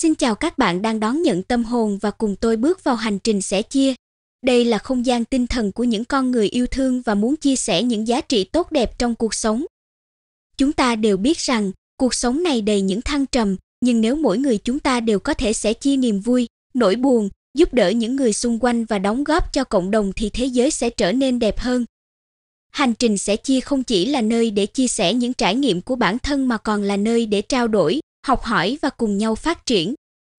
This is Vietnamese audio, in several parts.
Xin chào các bạn đang đón nhận tâm hồn và cùng tôi bước vào hành trình sẻ chia. Đây là không gian tinh thần của những con người yêu thương và muốn chia sẻ những giá trị tốt đẹp trong cuộc sống. Chúng ta đều biết rằng cuộc sống này đầy những thăng trầm, nhưng nếu mỗi người chúng ta đều có thể sẻ chia niềm vui, nỗi buồn, giúp đỡ những người xung quanh và đóng góp cho cộng đồng thì thế giới sẽ trở nên đẹp hơn. Hành trình sẻ chia không chỉ là nơi để chia sẻ những trải nghiệm của bản thân mà còn là nơi để trao đổi, học hỏi và cùng nhau phát triển.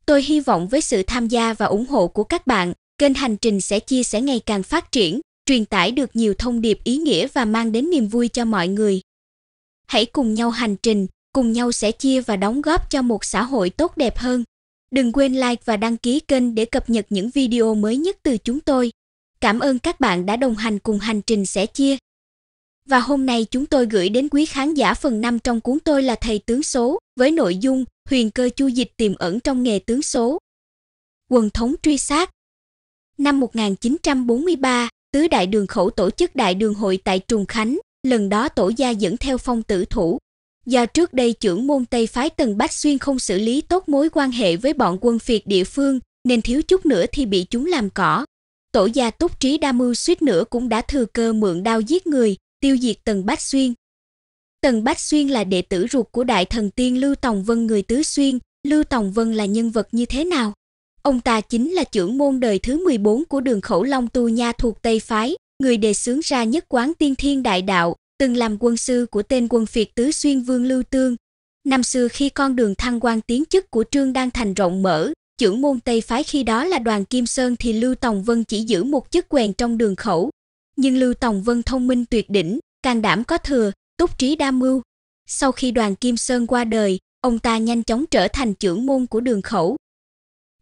Tôi hy vọng với sự tham gia và ủng hộ của các bạn, kênh Hành Trình sẽ chia sẻ ngày càng phát triển, truyền tải được nhiều thông điệp ý nghĩa và mang đến niềm vui cho mọi người. Hãy cùng nhau hành trình, cùng nhau sẽ chia và đóng góp cho một xã hội tốt đẹp hơn. Đừng quên like và đăng ký kênh để cập nhật những video mới nhất từ chúng tôi. Cảm ơn các bạn đã đồng hành cùng hành trình sẻ chia. Và hôm nay chúng tôi gửi đến quý khán giả phần 5 trong cuốn tôi là thầy tướng số, với nội dung huyền cơ chu dịch tiềm ẩn trong nghề tướng số. Quần thống truy sát Năm 1943, Tứ Đại Đường Khẩu tổ chức Đại Đường Hội tại Trùng Khánh, lần đó tổ gia dẫn theo phong tử thủ. Do trước đây trưởng môn Tây Phái Tần Bách Xuyên không xử lý tốt mối quan hệ với bọn quân phiệt địa phương, nên thiếu chút nữa thì bị chúng làm cỏ. Tổ gia túc trí đa mưu suýt nữa cũng đã thừa cơ mượn đao giết người, tiêu diệt Tần Bách Xuyên, Tần Bách Xuyên là đệ tử ruột của đại thần tiên Lưu Tòng Vân người Tứ Xuyên, Lưu Tòng Vân là nhân vật như thế nào? Ông ta chính là trưởng môn đời thứ 14 của đường khẩu long tu nha thuộc Tây Phái, người đề xướng ra nhất quán tiên thiên đại đạo, từng làm quân sư của tên quân phiệt Tứ Xuyên Vương Lưu Tương. Năm xưa khi con đường thăng quan tiến chức của Trương đang thành rộng mở, trưởng môn Tây Phái khi đó là đoàn Kim Sơn thì Lưu Tòng Vân chỉ giữ một chức quèn trong đường khẩu. Nhưng Lưu Tòng Vân thông minh tuyệt đỉnh, can đảm có thừa, túc trí đa mưu. Sau khi Đoàn Kim Sơn qua đời, ông ta nhanh chóng trở thành trưởng môn của Đường Khẩu.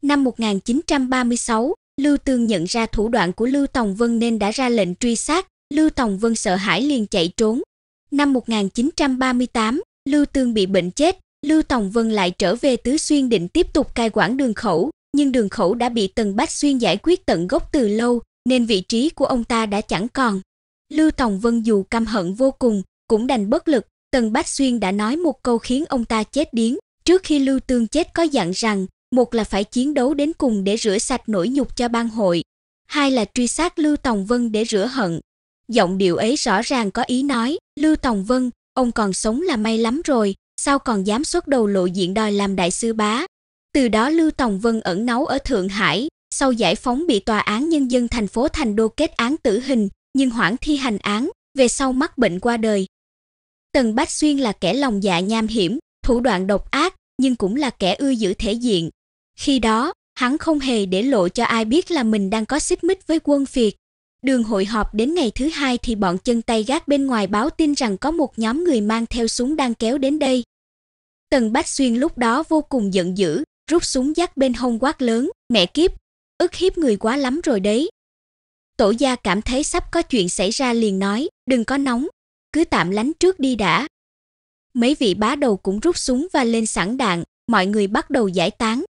Năm 1936, Lưu Tương nhận ra thủ đoạn của Lưu Tòng Vân nên đã ra lệnh truy sát, Lưu Tòng Vân sợ hãi liền chạy trốn. Năm 1938, Lưu Tương bị bệnh chết, Lưu Tòng Vân lại trở về Tứ Xuyên định tiếp tục cai quản đường khẩu, nhưng đường khẩu đã bị Tần Bách Xuyên giải quyết tận gốc từ lâu, nên vị trí của ông ta đã chẳng còn. Lưu Tòng Vân dù căm hận vô cùng, cũng đành bất lực, Tần Bách Xuyên đã nói một câu khiến ông ta chết điếng, trước khi Lưu Tương chết có dặn rằng, một là phải chiến đấu đến cùng để rửa sạch nỗi nhục cho ban hội, hai là truy sát Lưu Tòng Vân để rửa hận. Giọng điệu ấy rõ ràng có ý nói, Lưu Tòng Vân, ông còn sống là may lắm rồi, sao còn dám xuất đầu lộ diện đòi làm đại sư bá. Từ đó Lưu Tòng Vân ẩn náu ở Thượng Hải, sau giải phóng bị tòa án nhân dân thành phố Thành Đô kết án tử hình, nhưng hoãn thi hành án, về sau mắc bệnh qua đời, Tần Bách Xuyên là kẻ lòng dạ nham hiểm, thủ đoạn độc ác, nhưng cũng là kẻ ưa giữ thể diện. Khi đó, hắn không hề để lộ cho ai biết là mình đang có xích mích với quân Việt. Đường hội họp đến ngày thứ hai thì bọn chân tay gác bên ngoài báo tin rằng có một nhóm người mang theo súng đang kéo đến đây. Tần Bách Xuyên lúc đó vô cùng giận dữ, rút súng dắt bên hông quát lớn, mẹ kiếp, ức hiếp người quá lắm rồi đấy. Tổ gia cảm thấy sắp có chuyện xảy ra liền nói, đừng có nóng, cứ tạm lánh trước đi đã. Mấy vị bá đầu cũng rút súng và lên sẵn đạn, mọi người bắt đầu giải tán.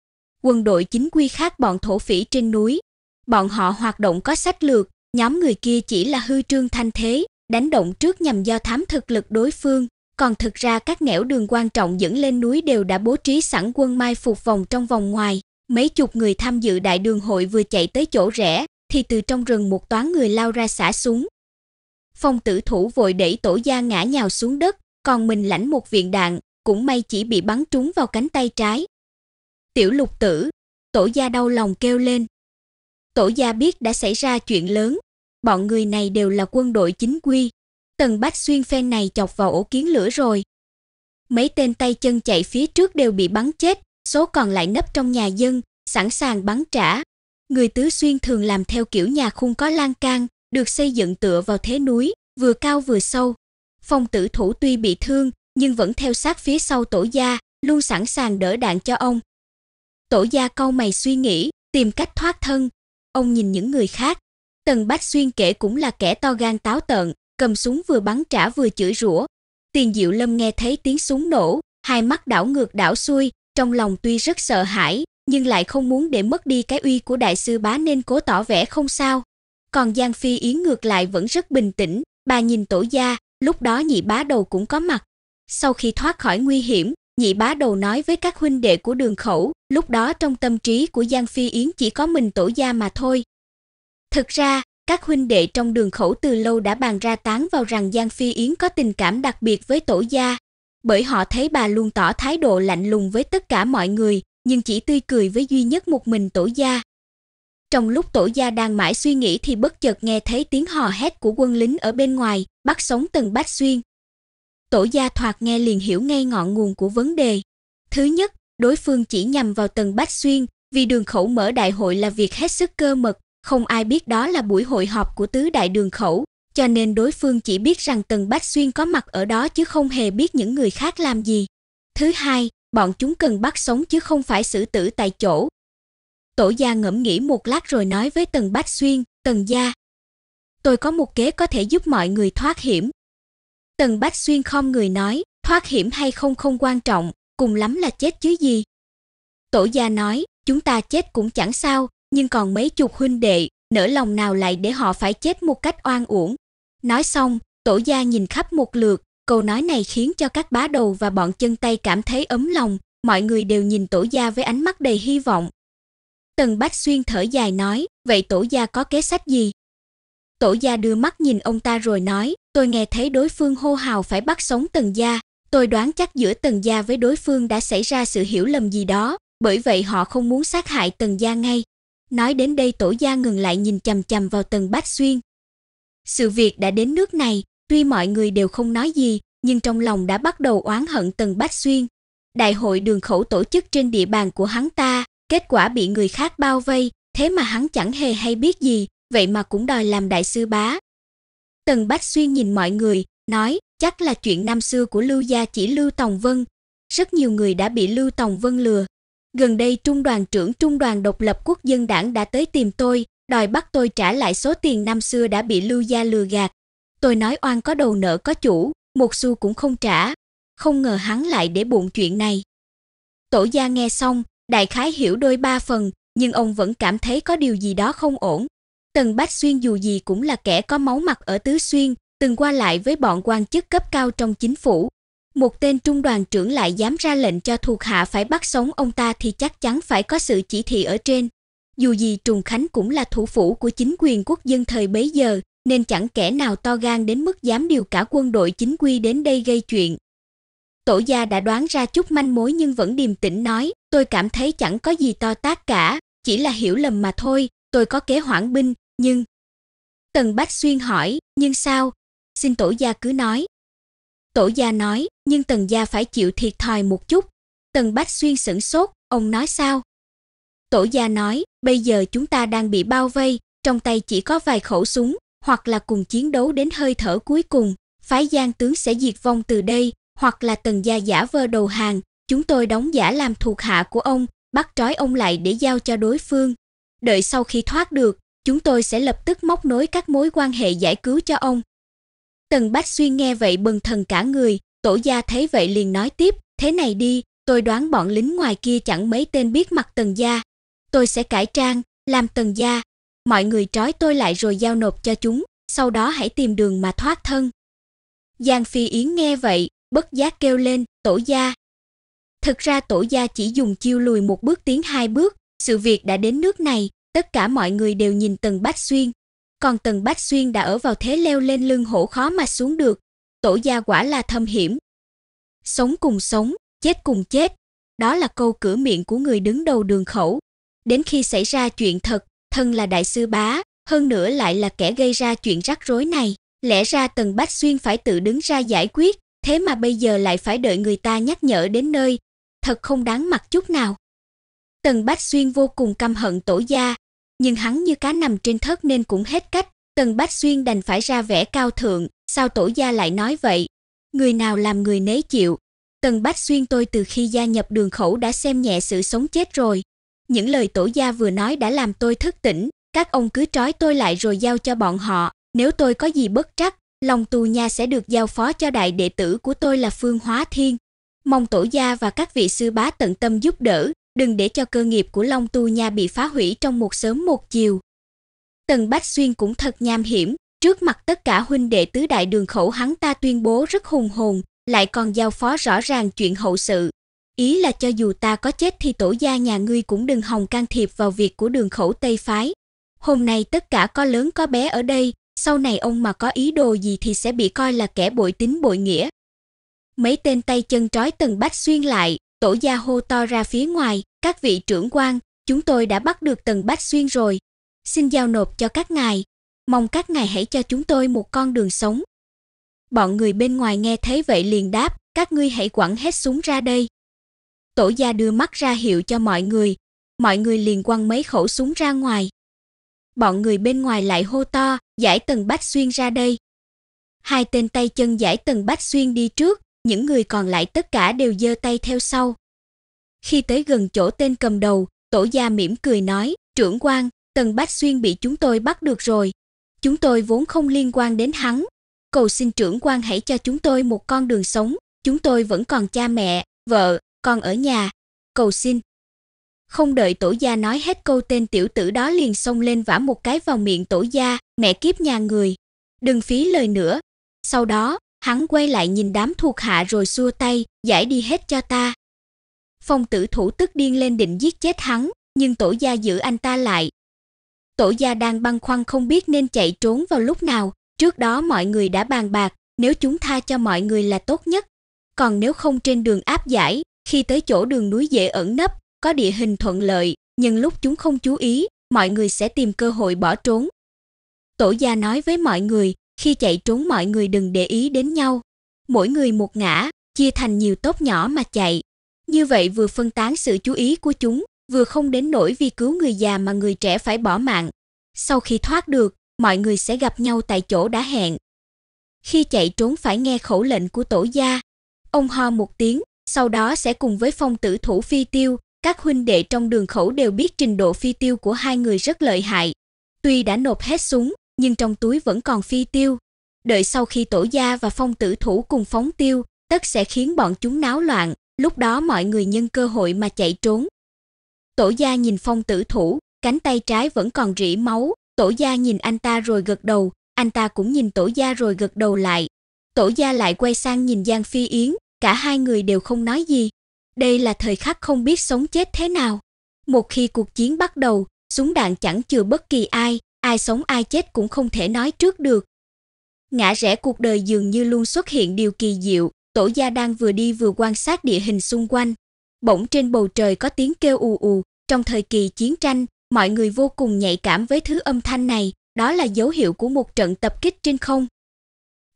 Quân đội chính quy khác bọn thổ phỉ trên núi. Bọn họ hoạt động có sách lược, nhóm người kia chỉ là hư trương thanh thế, đánh động trước nhằm do thám thực lực đối phương, còn thực ra các nẻo đường quan trọng dẫn lên núi đều đã bố trí sẵn quân mai phục vòng trong vòng ngoài. Mấy chục người tham dự đại đường hội vừa chạy tới chỗ rẽ, thì từ trong rừng một toán người lao ra xả súng, Phong tử thủ vội đẩy tổ gia ngã nhào xuống đất, còn mình lãnh một viện đạn, cũng may chỉ bị bắn trúng vào cánh tay trái. Tiểu lục tử, tổ gia đau lòng kêu lên. Tổ gia biết đã xảy ra chuyện lớn, bọn người này đều là quân đội chính quy. Tần Bách Xuyên phen này chọc vào ổ kiến lửa rồi. Mấy tên tay chân chạy phía trước đều bị bắn chết, số còn lại nấp trong nhà dân, sẵn sàng bắn trả. Người tứ xuyên thường làm theo kiểu nhà khung có lan can, được xây dựng tựa vào thế núi, vừa cao vừa sâu. Phong tử thủ tuy bị thương, nhưng vẫn theo sát phía sau tổ gia, luôn sẵn sàng đỡ đạn cho ông. Tổ gia câu mày suy nghĩ, tìm cách thoát thân. Ông nhìn những người khác. Tần Bách Xuyên kể cũng là kẻ to gan táo tợn, cầm súng vừa bắn trả vừa chửi rủa. Tiền Diệu Lâm nghe thấy tiếng súng nổ, hai mắt đảo ngược đảo xuôi, trong lòng tuy rất sợ hãi, nhưng lại không muốn để mất đi cái uy của đại sư bá nên cố tỏ vẻ không sao còn Giang Phi Yến ngược lại vẫn rất bình tĩnh, bà nhìn tổ gia, lúc đó nhị bá đầu cũng có mặt. Sau khi thoát khỏi nguy hiểm, nhị bá đầu nói với các huynh đệ của đường khẩu, lúc đó trong tâm trí của Giang Phi Yến chỉ có mình tổ gia mà thôi. Thực ra, các huynh đệ trong đường khẩu từ lâu đã bàn ra tán vào rằng Giang Phi Yến có tình cảm đặc biệt với tổ gia, bởi họ thấy bà luôn tỏ thái độ lạnh lùng với tất cả mọi người, nhưng chỉ tươi cười với duy nhất một mình tổ gia, trong lúc tổ gia đang mãi suy nghĩ thì bất chợt nghe thấy tiếng hò hét của quân lính ở bên ngoài, bắt sống Tần Bách Xuyên. Tổ gia thoạt nghe liền hiểu ngay ngọn nguồn của vấn đề. Thứ nhất, đối phương chỉ nhằm vào Tần Bách Xuyên, vì đường khẩu mở đại hội là việc hết sức cơ mật, không ai biết đó là buổi hội họp của tứ đại đường khẩu, cho nên đối phương chỉ biết rằng Tần Bách Xuyên có mặt ở đó chứ không hề biết những người khác làm gì. Thứ hai, bọn chúng cần bắt sống chứ không phải xử tử tại chỗ, Tổ gia ngẫm nghĩ một lát rồi nói với Tần Bách Xuyên, Tần gia. Tôi có một kế có thể giúp mọi người thoát hiểm. Tần Bách Xuyên không người nói, thoát hiểm hay không không quan trọng, cùng lắm là chết chứ gì. Tổ gia nói, chúng ta chết cũng chẳng sao, nhưng còn mấy chục huynh đệ, nỡ lòng nào lại để họ phải chết một cách oan uổng. Nói xong, tổ gia nhìn khắp một lượt, câu nói này khiến cho các bá đầu và bọn chân tay cảm thấy ấm lòng, mọi người đều nhìn tổ gia với ánh mắt đầy hy vọng, Tần Bách Xuyên thở dài nói, vậy tổ gia có kế sách gì? Tổ gia đưa mắt nhìn ông ta rồi nói, tôi nghe thấy đối phương hô hào phải bắt sống Tần gia, tôi đoán chắc giữa Tần gia với đối phương đã xảy ra sự hiểu lầm gì đó, bởi vậy họ không muốn sát hại Tần gia ngay. Nói đến đây tổ gia ngừng lại nhìn chằm chằm vào Tần Bách Xuyên. Sự việc đã đến nước này, tuy mọi người đều không nói gì, nhưng trong lòng đã bắt đầu oán hận Tần Bách Xuyên. Đại hội đường khẩu tổ chức trên địa bàn của hắn ta, Kết quả bị người khác bao vây, thế mà hắn chẳng hề hay biết gì, vậy mà cũng đòi làm đại sư bá. Tần Bách Xuyên nhìn mọi người, nói, chắc là chuyện năm xưa của Lưu gia chỉ Lưu Tòng Vân. Rất nhiều người đã bị Lưu Tòng Vân lừa. Gần đây trung đoàn trưởng trung đoàn độc lập quốc dân đảng đã tới tìm tôi, đòi bắt tôi trả lại số tiền năm xưa đã bị Lưu gia lừa gạt. Tôi nói oan có đầu nợ có chủ, một xu cũng không trả. Không ngờ hắn lại để bụng chuyện này. Tổ gia nghe xong, Đại khái hiểu đôi ba phần, nhưng ông vẫn cảm thấy có điều gì đó không ổn. Tần Bách Xuyên dù gì cũng là kẻ có máu mặt ở Tứ Xuyên, từng qua lại với bọn quan chức cấp cao trong chính phủ. Một tên trung đoàn trưởng lại dám ra lệnh cho thuộc hạ phải bắt sống ông ta thì chắc chắn phải có sự chỉ thị ở trên. Dù gì Trùng Khánh cũng là thủ phủ của chính quyền quốc dân thời bấy giờ, nên chẳng kẻ nào to gan đến mức dám điều cả quân đội chính quy đến đây gây chuyện. Tổ gia đã đoán ra chút manh mối nhưng vẫn điềm tĩnh nói, tôi cảm thấy chẳng có gì to tác cả, chỉ là hiểu lầm mà thôi, tôi có kế hoãn binh, nhưng... Tần Bách Xuyên hỏi, nhưng sao? Xin tổ gia cứ nói. Tổ gia nói, nhưng tần gia phải chịu thiệt thòi một chút. Tần Bách Xuyên sửng sốt, ông nói sao? Tổ gia nói, bây giờ chúng ta đang bị bao vây, trong tay chỉ có vài khẩu súng, hoặc là cùng chiến đấu đến hơi thở cuối cùng, phái Giang tướng sẽ diệt vong từ đây, hoặc là tần gia giả vơ đầu hàng, chúng tôi đóng giả làm thuộc hạ của ông, bắt trói ông lại để giao cho đối phương. Đợi sau khi thoát được, chúng tôi sẽ lập tức móc nối các mối quan hệ giải cứu cho ông. Tần Bách Xuyên nghe vậy bừng thần cả người, tổ gia thấy vậy liền nói tiếp, thế này đi, tôi đoán bọn lính ngoài kia chẳng mấy tên biết mặt tần gia. Tôi sẽ cải trang, làm tần gia. Mọi người trói tôi lại rồi giao nộp cho chúng, sau đó hãy tìm đường mà thoát thân. Giang Phi Yến nghe vậy, bất giác kêu lên, tổ gia. Thực ra tổ gia chỉ dùng chiêu lùi một bước tiến hai bước, sự việc đã đến nước này, tất cả mọi người đều nhìn Tần Bách Xuyên. Còn Tần Bách Xuyên đã ở vào thế leo lên lưng hổ khó mà xuống được, tổ gia quả là thâm hiểm. Sống cùng sống, chết cùng chết, đó là câu cửa miệng của người đứng đầu đường khẩu. Đến khi xảy ra chuyện thật, thân là đại sư bá, hơn nữa lại là kẻ gây ra chuyện rắc rối này, lẽ ra Tần Bách Xuyên phải tự đứng ra giải quyết, thế mà bây giờ lại phải đợi người ta nhắc nhở đến nơi, thật không đáng mặt chút nào. Tần Bách Xuyên vô cùng căm hận tổ gia, nhưng hắn như cá nằm trên thớt nên cũng hết cách, Tần Bách Xuyên đành phải ra vẻ cao thượng, sao tổ gia lại nói vậy? Người nào làm người nấy chịu. Tần Bách Xuyên tôi từ khi gia nhập đường khẩu đã xem nhẹ sự sống chết rồi. Những lời tổ gia vừa nói đã làm tôi thức tỉnh, các ông cứ trói tôi lại rồi giao cho bọn họ, nếu tôi có gì bất trắc, lòng tù nhà sẽ được giao phó cho đại đệ tử của tôi là Phương Hóa Thiên. Mong tổ gia và các vị sư bá tận tâm giúp đỡ, đừng để cho cơ nghiệp của Long Tu Nha bị phá hủy trong một sớm một chiều. Tần Bách Xuyên cũng thật nham hiểm, trước mặt tất cả huynh đệ tứ đại đường khẩu hắn ta tuyên bố rất hùng hồn, lại còn giao phó rõ ràng chuyện hậu sự. Ý là cho dù ta có chết thì tổ gia nhà ngươi cũng đừng hòng can thiệp vào việc của đường khẩu Tây Phái. Hôm nay tất cả có lớn có bé ở đây sau này ông mà có ý đồ gì thì sẽ bị coi là kẻ bội tín bội nghĩa. Mấy tên tay chân trói Tần Bách xuyên lại, tổ gia hô to ra phía ngoài, các vị trưởng quan, chúng tôi đã bắt được Tần Bách xuyên rồi, xin giao nộp cho các ngài, mong các ngài hãy cho chúng tôi một con đường sống. Bọn người bên ngoài nghe thấy vậy liền đáp, các ngươi hãy quẳng hết súng ra đây. Tổ gia đưa mắt ra hiệu cho mọi người, mọi người liền quăng mấy khẩu súng ra ngoài bọn người bên ngoài lại hô to, giải tần bách xuyên ra đây. Hai tên tay chân giải tần bách xuyên đi trước, những người còn lại tất cả đều giơ tay theo sau. Khi tới gần chỗ tên cầm đầu, tổ gia mỉm cười nói, trưởng quan, tần bách xuyên bị chúng tôi bắt được rồi. Chúng tôi vốn không liên quan đến hắn. Cầu xin trưởng quan hãy cho chúng tôi một con đường sống, chúng tôi vẫn còn cha mẹ, vợ, con ở nhà. Cầu xin, không đợi tổ gia nói hết câu tên tiểu tử đó liền xông lên vả một cái vào miệng tổ gia, mẹ kiếp nhà người. Đừng phí lời nữa. Sau đó, hắn quay lại nhìn đám thuộc hạ rồi xua tay, giải đi hết cho ta. Phong tử thủ tức điên lên định giết chết hắn, nhưng tổ gia giữ anh ta lại. Tổ gia đang băn khoăn không biết nên chạy trốn vào lúc nào, trước đó mọi người đã bàn bạc, nếu chúng tha cho mọi người là tốt nhất. Còn nếu không trên đường áp giải, khi tới chỗ đường núi dễ ẩn nấp, có địa hình thuận lợi, nhưng lúc chúng không chú ý, mọi người sẽ tìm cơ hội bỏ trốn. Tổ gia nói với mọi người, khi chạy trốn mọi người đừng để ý đến nhau. Mỗi người một ngã, chia thành nhiều tốp nhỏ mà chạy. Như vậy vừa phân tán sự chú ý của chúng, vừa không đến nỗi vì cứu người già mà người trẻ phải bỏ mạng. Sau khi thoát được, mọi người sẽ gặp nhau tại chỗ đã hẹn. Khi chạy trốn phải nghe khẩu lệnh của tổ gia. Ông ho một tiếng, sau đó sẽ cùng với phong tử thủ phi tiêu, các huynh đệ trong đường khẩu đều biết trình độ phi tiêu của hai người rất lợi hại. Tuy đã nộp hết súng, nhưng trong túi vẫn còn phi tiêu. Đợi sau khi tổ gia và phong tử thủ cùng phóng tiêu, tất sẽ khiến bọn chúng náo loạn, lúc đó mọi người nhân cơ hội mà chạy trốn. Tổ gia nhìn phong tử thủ, cánh tay trái vẫn còn rỉ máu, tổ gia nhìn anh ta rồi gật đầu, anh ta cũng nhìn tổ gia rồi gật đầu lại. Tổ gia lại quay sang nhìn Giang Phi Yến, cả hai người đều không nói gì. Đây là thời khắc không biết sống chết thế nào. Một khi cuộc chiến bắt đầu, súng đạn chẳng chừa bất kỳ ai, ai sống ai chết cũng không thể nói trước được. Ngã rẽ cuộc đời dường như luôn xuất hiện điều kỳ diệu, tổ gia đang vừa đi vừa quan sát địa hình xung quanh. Bỗng trên bầu trời có tiếng kêu ù ù, trong thời kỳ chiến tranh, mọi người vô cùng nhạy cảm với thứ âm thanh này, đó là dấu hiệu của một trận tập kích trên không.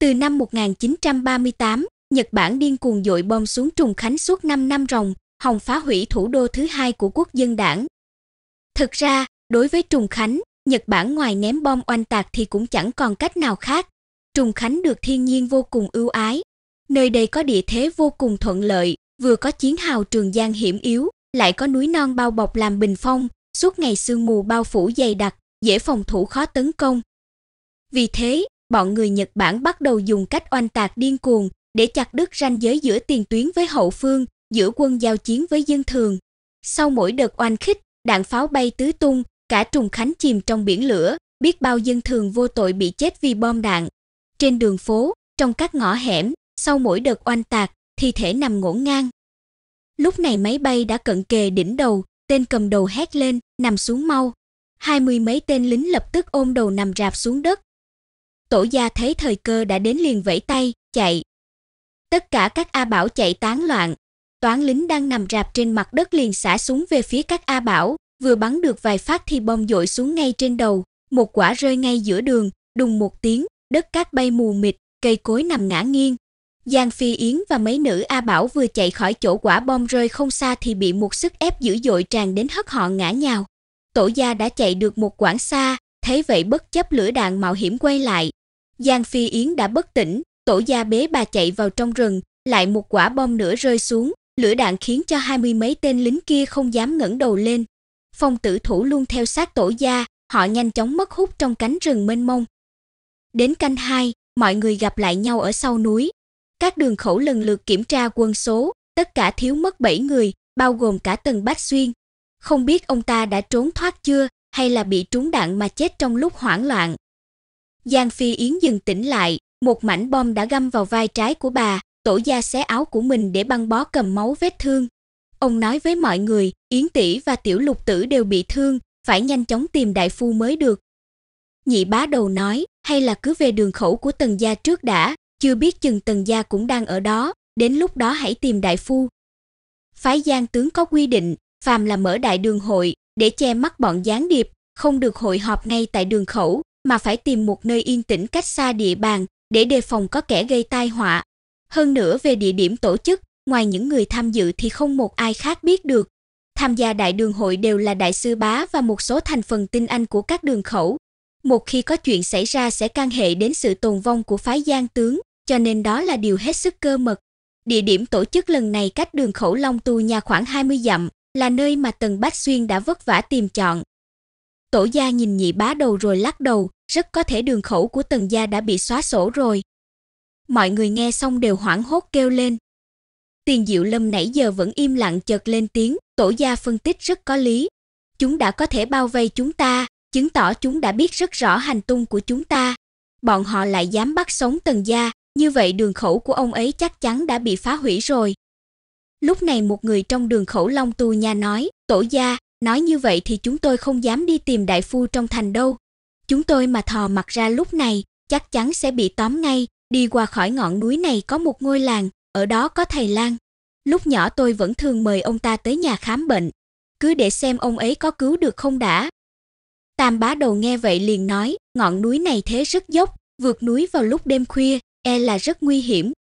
Từ năm 1938, Nhật Bản điên cuồng dội bom xuống Trùng Khánh suốt 5 năm ròng, hòng phá hủy thủ đô thứ hai của quốc dân đảng. Thực ra, đối với Trùng Khánh, Nhật Bản ngoài ném bom oanh tạc thì cũng chẳng còn cách nào khác. Trùng Khánh được thiên nhiên vô cùng ưu ái. Nơi đây có địa thế vô cùng thuận lợi, vừa có chiến hào trường giang hiểm yếu, lại có núi non bao bọc làm bình phong, suốt ngày sương mù bao phủ dày đặc, dễ phòng thủ khó tấn công. Vì thế, bọn người Nhật Bản bắt đầu dùng cách oanh tạc điên cuồng, để chặt đứt ranh giới giữa tiền tuyến với hậu phương, giữa quân giao chiến với dân thường. Sau mỗi đợt oanh khích, đạn pháo bay tứ tung, cả Trùng Khánh chìm trong biển lửa, biết bao dân thường vô tội bị chết vì bom đạn. Trên đường phố, trong các ngõ hẻm, sau mỗi đợt oanh tạc, thi thể nằm ngổn ngang. Lúc này máy bay đã cận kề đỉnh đầu, tên cầm đầu hét lên, nằm xuống mau. Hai mươi mấy tên lính lập tức ôm đầu nằm rạp xuống đất. Tổ gia thấy thời cơ đã đến liền vẫy tay, chạy. Tất cả các A Bảo chạy tán loạn. Toán lính đang nằm rạp trên mặt đất liền xả súng về phía các A Bảo, vừa bắn được vài phát thì bom dội xuống ngay trên đầu, một quả rơi ngay giữa đường, đùng một tiếng, đất cát bay mù mịt, cây cối nằm ngã nghiêng. Giang Phi Yến và mấy nữ A Bảo vừa chạy khỏi chỗ quả bom rơi không xa thì bị một sức ép dữ dội tràn đến hất họ ngã nhào. Tổ gia đã chạy được một quãng xa, thấy vậy bất chấp lửa đạn mạo hiểm quay lại. Giang Phi Yến đã bất tỉnh, tổ gia bế bà chạy vào trong rừng, lại một quả bom nữa rơi xuống, lửa đạn khiến cho hai mươi mấy tên lính kia không dám ngẩng đầu lên. Phong tử thủ luôn theo sát tổ gia, họ nhanh chóng mất hút trong cánh rừng mênh mông. Đến canh hai, mọi người gặp lại nhau ở sau núi. Các đường khẩu lần lượt kiểm tra quân số, tất cả thiếu mất bảy người, bao gồm cả Tần Bách Xuyên. Không biết ông ta đã trốn thoát chưa hay là bị trúng đạn mà chết trong lúc hoảng loạn. Giang Phi Yến dừng tỉnh lại, một mảnh bom đã găm vào vai trái của bà, tổ gia xé áo của mình để băng bó cầm máu vết thương. Ông nói với mọi người, Yến tỷ và tiểu lục tử đều bị thương, phải nhanh chóng tìm đại phu mới được. Nhị bá đầu nói, hay là cứ về đường khẩu của tần gia trước đã, chưa biết chừng tần gia cũng đang ở đó, đến lúc đó hãy tìm đại phu. Phái giang tướng có quy định, phàm là mở đại đường hội, để che mắt bọn gián điệp, không được hội họp ngay tại đường khẩu, mà phải tìm một nơi yên tĩnh cách xa địa bàn, để đề phòng có kẻ gây tai họa. Hơn nữa về địa điểm tổ chức, ngoài những người tham dự thì không một ai khác biết được. Tham gia đại đường hội đều là đại sư bá và một số thành phần tinh anh của các đường khẩu. Một khi có chuyện xảy ra sẽ can hệ đến sự tồn vong của phái Giang tướng, cho nên đó là điều hết sức cơ mật. Địa điểm tổ chức lần này cách đường khẩu Long Tu nhà khoảng 20 dặm, là nơi mà Tần Bách Xuyên đã vất vả tìm chọn, Tổ gia nhìn nhị bá đầu rồi lắc đầu, rất có thể đường khẩu của tần gia đã bị xóa sổ rồi. Mọi người nghe xong đều hoảng hốt kêu lên. Tiền Diệu Lâm nãy giờ vẫn im lặng chợt lên tiếng, tổ gia phân tích rất có lý. Chúng đã có thể bao vây chúng ta, chứng tỏ chúng đã biết rất rõ hành tung của chúng ta. Bọn họ lại dám bắt sống tần gia, như vậy đường khẩu của ông ấy chắc chắn đã bị phá hủy rồi. Lúc này một người trong đường khẩu Long Tu Nha nói, tổ gia, Nói như vậy thì chúng tôi không dám đi tìm đại phu trong thành đâu. Chúng tôi mà thò mặt ra lúc này, chắc chắn sẽ bị tóm ngay, đi qua khỏi ngọn núi này có một ngôi làng, ở đó có thầy lang. Lúc nhỏ tôi vẫn thường mời ông ta tới nhà khám bệnh, cứ để xem ông ấy có cứu được không đã. Tam bá đầu nghe vậy liền nói, ngọn núi này thế rất dốc, vượt núi vào lúc đêm khuya, e là rất nguy hiểm.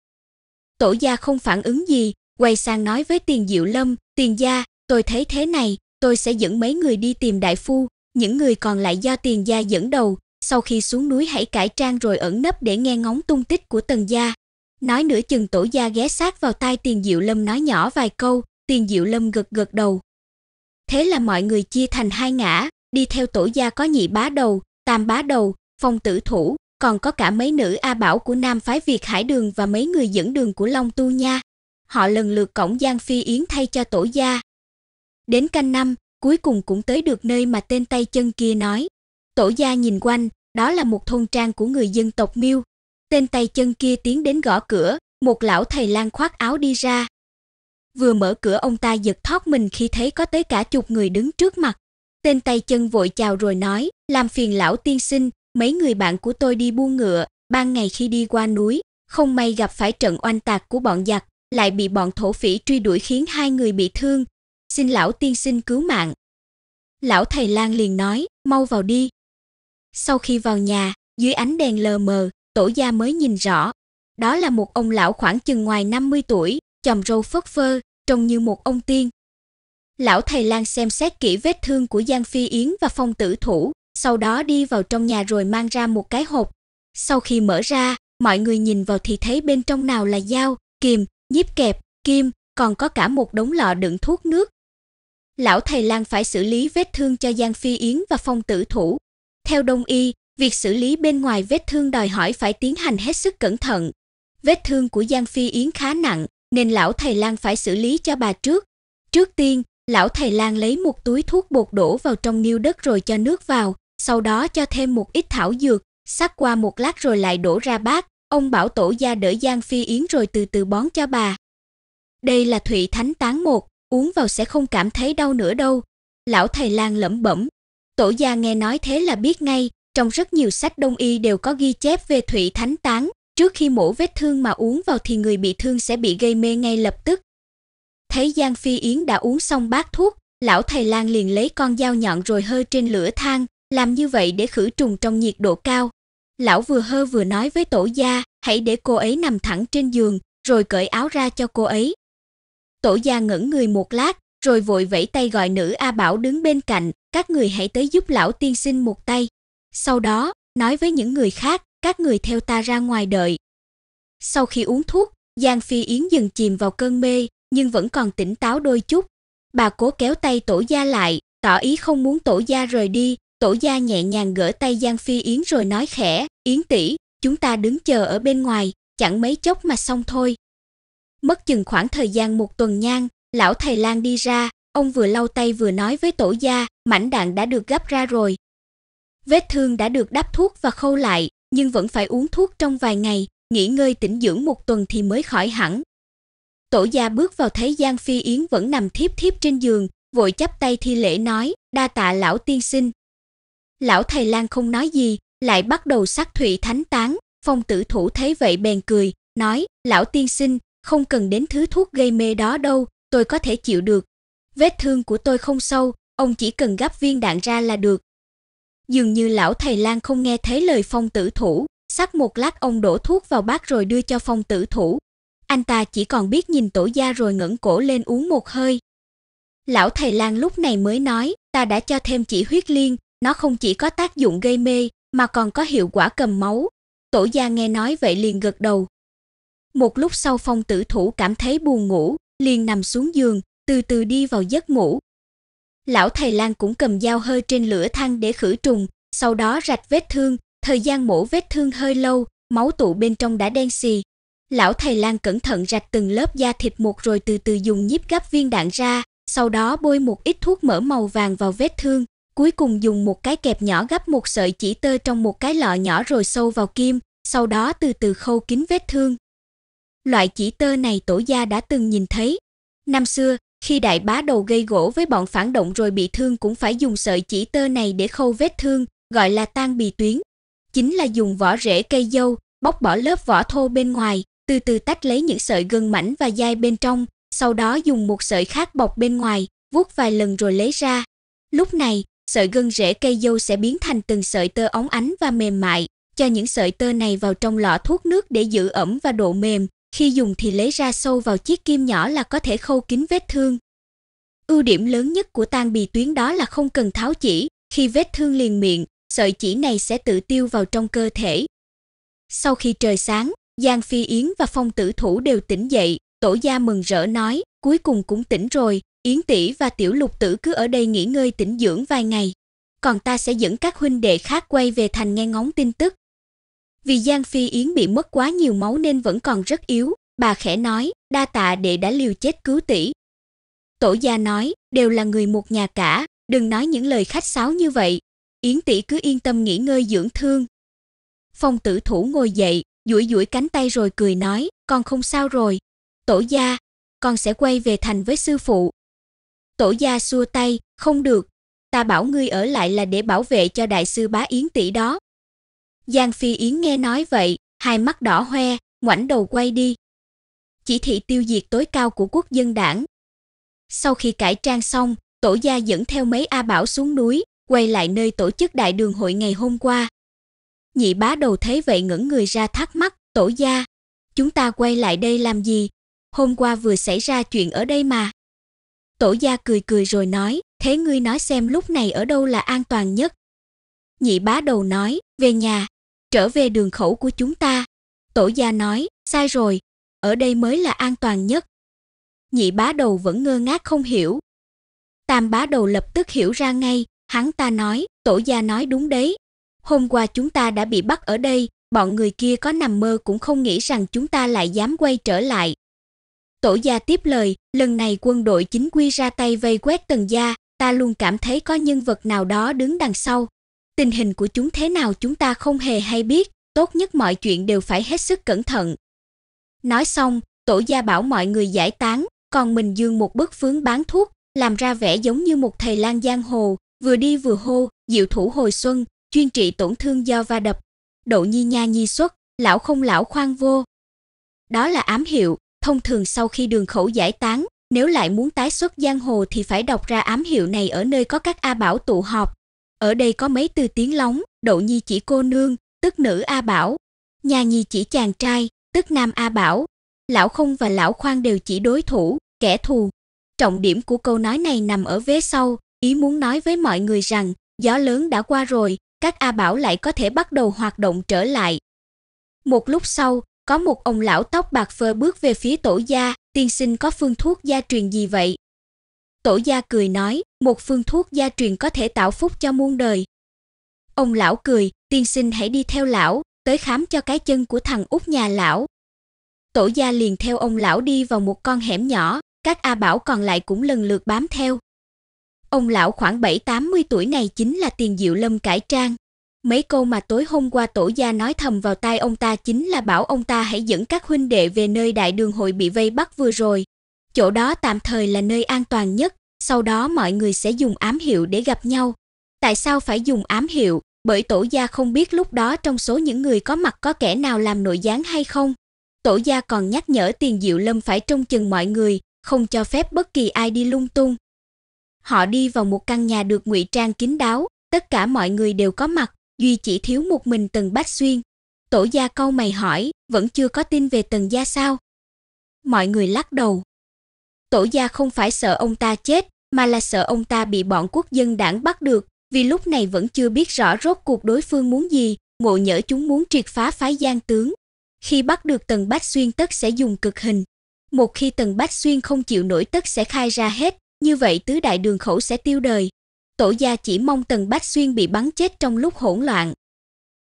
Tổ gia không phản ứng gì, quay sang nói với tiền diệu lâm, tiền gia, tôi thấy thế này, tôi sẽ dẫn mấy người đi tìm đại phu, những người còn lại do tiền gia dẫn đầu, sau khi xuống núi hãy cải trang rồi ẩn nấp để nghe ngóng tung tích của tần gia. Nói nửa chừng tổ gia ghé sát vào tai tiền diệu lâm nói nhỏ vài câu, tiền diệu lâm gật gật đầu. Thế là mọi người chia thành hai ngã, đi theo tổ gia có nhị bá đầu, tam bá đầu, phong tử thủ, còn có cả mấy nữ A Bảo của Nam Phái Việt Hải Đường và mấy người dẫn đường của Long Tu Nha. Họ lần lượt cổng Giang Phi Yến thay cho tổ gia, Đến canh năm, cuối cùng cũng tới được nơi mà tên tay chân kia nói. Tổ gia nhìn quanh, đó là một thôn trang của người dân tộc Miêu. Tên tay chân kia tiến đến gõ cửa, một lão thầy lang khoác áo đi ra. Vừa mở cửa ông ta giật thót mình khi thấy có tới cả chục người đứng trước mặt. Tên tay chân vội chào rồi nói, làm phiền lão tiên sinh, mấy người bạn của tôi đi buôn ngựa, ban ngày khi đi qua núi, không may gặp phải trận oanh tạc của bọn giặc, lại bị bọn thổ phỉ truy đuổi khiến hai người bị thương, xin lão tiên sinh cứu mạng. Lão thầy lang liền nói, mau vào đi. Sau khi vào nhà, dưới ánh đèn lờ mờ, tổ gia mới nhìn rõ. Đó là một ông lão khoảng chừng ngoài 50 tuổi, chòm râu phất phơ, trông như một ông tiên. Lão thầy lang xem xét kỹ vết thương của Giang Phi Yến và phong tử thủ, sau đó đi vào trong nhà rồi mang ra một cái hộp. Sau khi mở ra, mọi người nhìn vào thì thấy bên trong nào là dao, kìm, nhíp kẹp, kim, còn có cả một đống lọ đựng thuốc nước, lão thầy lang phải xử lý vết thương cho Giang Phi Yến và phong tử thủ. Theo đông y, việc xử lý bên ngoài vết thương đòi hỏi phải tiến hành hết sức cẩn thận. Vết thương của Giang Phi Yến khá nặng, nên lão thầy lang phải xử lý cho bà trước. Trước tiên, lão thầy lang lấy một túi thuốc bột đổ vào trong niêu đất rồi cho nước vào, sau đó cho thêm một ít thảo dược, sắc qua một lát rồi lại đổ ra bát. Ông bảo tổ gia đỡ Giang Phi Yến rồi từ từ bón cho bà. Đây là Thụy Thánh Tán một uống vào sẽ không cảm thấy đau nữa đâu. Lão thầy lang lẩm bẩm. Tổ gia nghe nói thế là biết ngay, trong rất nhiều sách đông y đều có ghi chép về thủy thánh tán, trước khi mổ vết thương mà uống vào thì người bị thương sẽ bị gây mê ngay lập tức. Thấy Giang Phi Yến đã uống xong bát thuốc, lão thầy lang liền lấy con dao nhọn rồi hơi trên lửa than, làm như vậy để khử trùng trong nhiệt độ cao. Lão vừa hơ vừa nói với tổ gia, hãy để cô ấy nằm thẳng trên giường, rồi cởi áo ra cho cô ấy, Tổ gia ngẩn người một lát, rồi vội vẫy tay gọi nữ A Bảo đứng bên cạnh, các người hãy tới giúp lão tiên sinh một tay. Sau đó, nói với những người khác, các người theo ta ra ngoài đợi. Sau khi uống thuốc, Giang Phi Yến dần chìm vào cơn mê, nhưng vẫn còn tỉnh táo đôi chút. Bà cố kéo tay tổ gia lại, tỏ ý không muốn tổ gia rời đi, tổ gia nhẹ nhàng gỡ tay Giang Phi Yến rồi nói khẽ, Yến tỷ, chúng ta đứng chờ ở bên ngoài, chẳng mấy chốc mà xong thôi, Mất chừng khoảng thời gian một tuần nhan lão thầy Lan đi ra, ông vừa lau tay vừa nói với tổ gia, mảnh đạn đã được gấp ra rồi. Vết thương đã được đắp thuốc và khâu lại, nhưng vẫn phải uống thuốc trong vài ngày, nghỉ ngơi tĩnh dưỡng một tuần thì mới khỏi hẳn. Tổ gia bước vào thấy Giang Phi Yến vẫn nằm thiếp thiếp trên giường, vội chắp tay thi lễ nói, đa tạ lão tiên sinh. Lão thầy Lan không nói gì, lại bắt đầu sắc thụy thánh tán, phong tử thủ thấy vậy bèn cười, nói, lão tiên sinh, không cần đến thứ thuốc gây mê đó đâu, tôi có thể chịu được. Vết thương của tôi không sâu, ông chỉ cần gắp viên đạn ra là được. Dường như lão thầy lang không nghe thấy lời phong tử thủ, sắc một lát ông đổ thuốc vào bát rồi đưa cho phong tử thủ. Anh ta chỉ còn biết nhìn tổ gia rồi ngẩng cổ lên uống một hơi. Lão thầy lang lúc này mới nói, ta đã cho thêm chỉ huyết liên, nó không chỉ có tác dụng gây mê mà còn có hiệu quả cầm máu. Tổ gia nghe nói vậy liền gật đầu. Một lúc sau phong tử thủ cảm thấy buồn ngủ, liền nằm xuống giường, từ từ đi vào giấc ngủ. Lão thầy Lan cũng cầm dao hơi trên lửa than để khử trùng, sau đó rạch vết thương, thời gian mổ vết thương hơi lâu, máu tụ bên trong đã đen xì. Lão thầy Lan cẩn thận rạch từng lớp da thịt một rồi từ từ dùng nhíp gấp viên đạn ra, sau đó bôi một ít thuốc mỡ màu vàng vào vết thương, cuối cùng dùng một cái kẹp nhỏ gấp một sợi chỉ tơ trong một cái lọ nhỏ rồi sâu vào kim, sau đó từ từ khâu kín vết thương. Loại chỉ tơ này tổ gia đã từng nhìn thấy. Năm xưa, khi đại bá đầu gây gỗ với bọn phản động rồi bị thương cũng phải dùng sợi chỉ tơ này để khâu vết thương, gọi là tan bì tuyến. Chính là dùng vỏ rễ cây dâu, bóc bỏ lớp vỏ thô bên ngoài, từ từ tách lấy những sợi gân mảnh và dai bên trong, sau đó dùng một sợi khác bọc bên ngoài, vuốt vài lần rồi lấy ra. Lúc này, sợi gân rễ cây dâu sẽ biến thành từng sợi tơ óng ánh và mềm mại, cho những sợi tơ này vào trong lọ thuốc nước để giữ ẩm và độ mềm, khi dùng thì lấy ra sâu vào chiếc kim nhỏ là có thể khâu kín vết thương. Ưu điểm lớn nhất của tan bì tuyến đó là không cần tháo chỉ, khi vết thương liền miệng, sợi chỉ này sẽ tự tiêu vào trong cơ thể. Sau khi trời sáng, Giang Phi Yến và Phong Tử Thủ đều tỉnh dậy, Tổ gia mừng rỡ nói, cuối cùng cũng tỉnh rồi, Yến tỷ và Tiểu Lục tử cứ ở đây nghỉ ngơi tĩnh dưỡng vài ngày. Còn ta sẽ dẫn các huynh đệ khác quay về thành nghe ngóng tin tức, vì Giang Phi Yến bị mất quá nhiều máu nên vẫn còn rất yếu, bà khẽ nói, đa tạ đệ đã liều chết cứu tỷ. Tổ gia nói, đều là người một nhà cả, đừng nói những lời khách sáo như vậy. Yến tỷ cứ yên tâm nghỉ ngơi dưỡng thương. Phong tử thủ ngồi dậy, duỗi duỗi cánh tay rồi cười nói, con không sao rồi. Tổ gia, con sẽ quay về thành với sư phụ. Tổ gia xua tay, không được, ta bảo ngươi ở lại là để bảo vệ cho đại sư bá Yến tỷ đó, Giang Phi Yến nghe nói vậy, hai mắt đỏ hoe, ngoảnh đầu quay đi. Chỉ thị tiêu diệt tối cao của quốc dân đảng. Sau khi cải trang xong, tổ gia dẫn theo mấy A Bảo xuống núi, quay lại nơi tổ chức đại đường hội ngày hôm qua. Nhị bá đầu thấy vậy ngẩn người ra thắc mắc, tổ gia, chúng ta quay lại đây làm gì? Hôm qua vừa xảy ra chuyện ở đây mà. Tổ gia cười cười rồi nói, thế ngươi nói xem lúc này ở đâu là an toàn nhất. Nhị bá đầu nói, về nhà trở về đường khẩu của chúng ta. Tổ gia nói, sai rồi, ở đây mới là an toàn nhất. Nhị bá đầu vẫn ngơ ngác không hiểu. Tam bá đầu lập tức hiểu ra ngay, hắn ta nói, tổ gia nói đúng đấy. Hôm qua chúng ta đã bị bắt ở đây, bọn người kia có nằm mơ cũng không nghĩ rằng chúng ta lại dám quay trở lại. Tổ gia tiếp lời, lần này quân đội chính quy ra tay vây quét tần gia, ta luôn cảm thấy có nhân vật nào đó đứng đằng sau. Tình hình của chúng thế nào chúng ta không hề hay biết, tốt nhất mọi chuyện đều phải hết sức cẩn thận. Nói xong, tổ gia bảo mọi người giải tán, còn mình dương một bức phướng bán thuốc, làm ra vẻ giống như một thầy lang giang hồ, vừa đi vừa hô, diệu thủ hồi xuân, chuyên trị tổn thương do va đập. Độ nhi nha nhi xuất, lão không lão khoan vô. Đó là ám hiệu, thông thường sau khi đường khẩu giải tán, nếu lại muốn tái xuất giang hồ thì phải đọc ra ám hiệu này ở nơi có các A Bảo tụ họp, ở đây có mấy tư tiếng lóng, đậu nhi chỉ cô nương, tức nữ A Bảo, nhà nhi chỉ chàng trai, tức nam A Bảo. Lão không và lão khoan đều chỉ đối thủ, kẻ thù. Trọng điểm của câu nói này nằm ở vế sau, ý muốn nói với mọi người rằng, gió lớn đã qua rồi, các A Bảo lại có thể bắt đầu hoạt động trở lại. Một lúc sau, có một ông lão tóc bạc phơ bước về phía tổ gia, tiên sinh có phương thuốc gia truyền gì vậy? Tổ gia cười nói, một phương thuốc gia truyền có thể tạo phúc cho muôn đời. Ông lão cười, tiên sinh hãy đi theo lão, tới khám cho cái chân của thằng út nhà lão. Tổ gia liền theo ông lão đi vào một con hẻm nhỏ, các A Bảo còn lại cũng lần lượt bám theo. Ông lão khoảng 7-80 tuổi này chính là tiền diệu lâm cải trang. Mấy câu mà tối hôm qua tổ gia nói thầm vào tai ông ta chính là bảo ông ta hãy dẫn các huynh đệ về nơi đại đường hội bị vây bắt vừa rồi, chỗ đó tạm thời là nơi an toàn nhất, sau đó mọi người sẽ dùng ám hiệu để gặp nhau. Tại sao phải dùng ám hiệu? Bởi tổ gia không biết lúc đó trong số những người có mặt có kẻ nào làm nội gián hay không. Tổ gia còn nhắc nhở Tiền Diệu Lâm phải trông chừng mọi người, không cho phép bất kỳ ai đi lung tung. Họ đi vào một căn nhà được ngụy trang kín đáo, tất cả mọi người đều có mặt, duy chỉ thiếu một mình Tần Bách Xuyên. Tổ gia câu mày hỏi, vẫn chưa có tin về Tần gia sao? Mọi người lắc đầu, tổ gia không phải sợ ông ta chết, mà là sợ ông ta bị bọn quốc dân đảng bắt được, vì lúc này vẫn chưa biết rõ rốt cuộc đối phương muốn gì, ngộ nhỡ chúng muốn triệt phá phái gian tướng. Khi bắt được Tần Bách Xuyên tất sẽ dùng cực hình. Một khi Tần Bách Xuyên không chịu nổi tất sẽ khai ra hết, như vậy tứ đại đường khẩu sẽ tiêu đời. Tổ gia chỉ mong Tần Bách Xuyên bị bắn chết trong lúc hỗn loạn.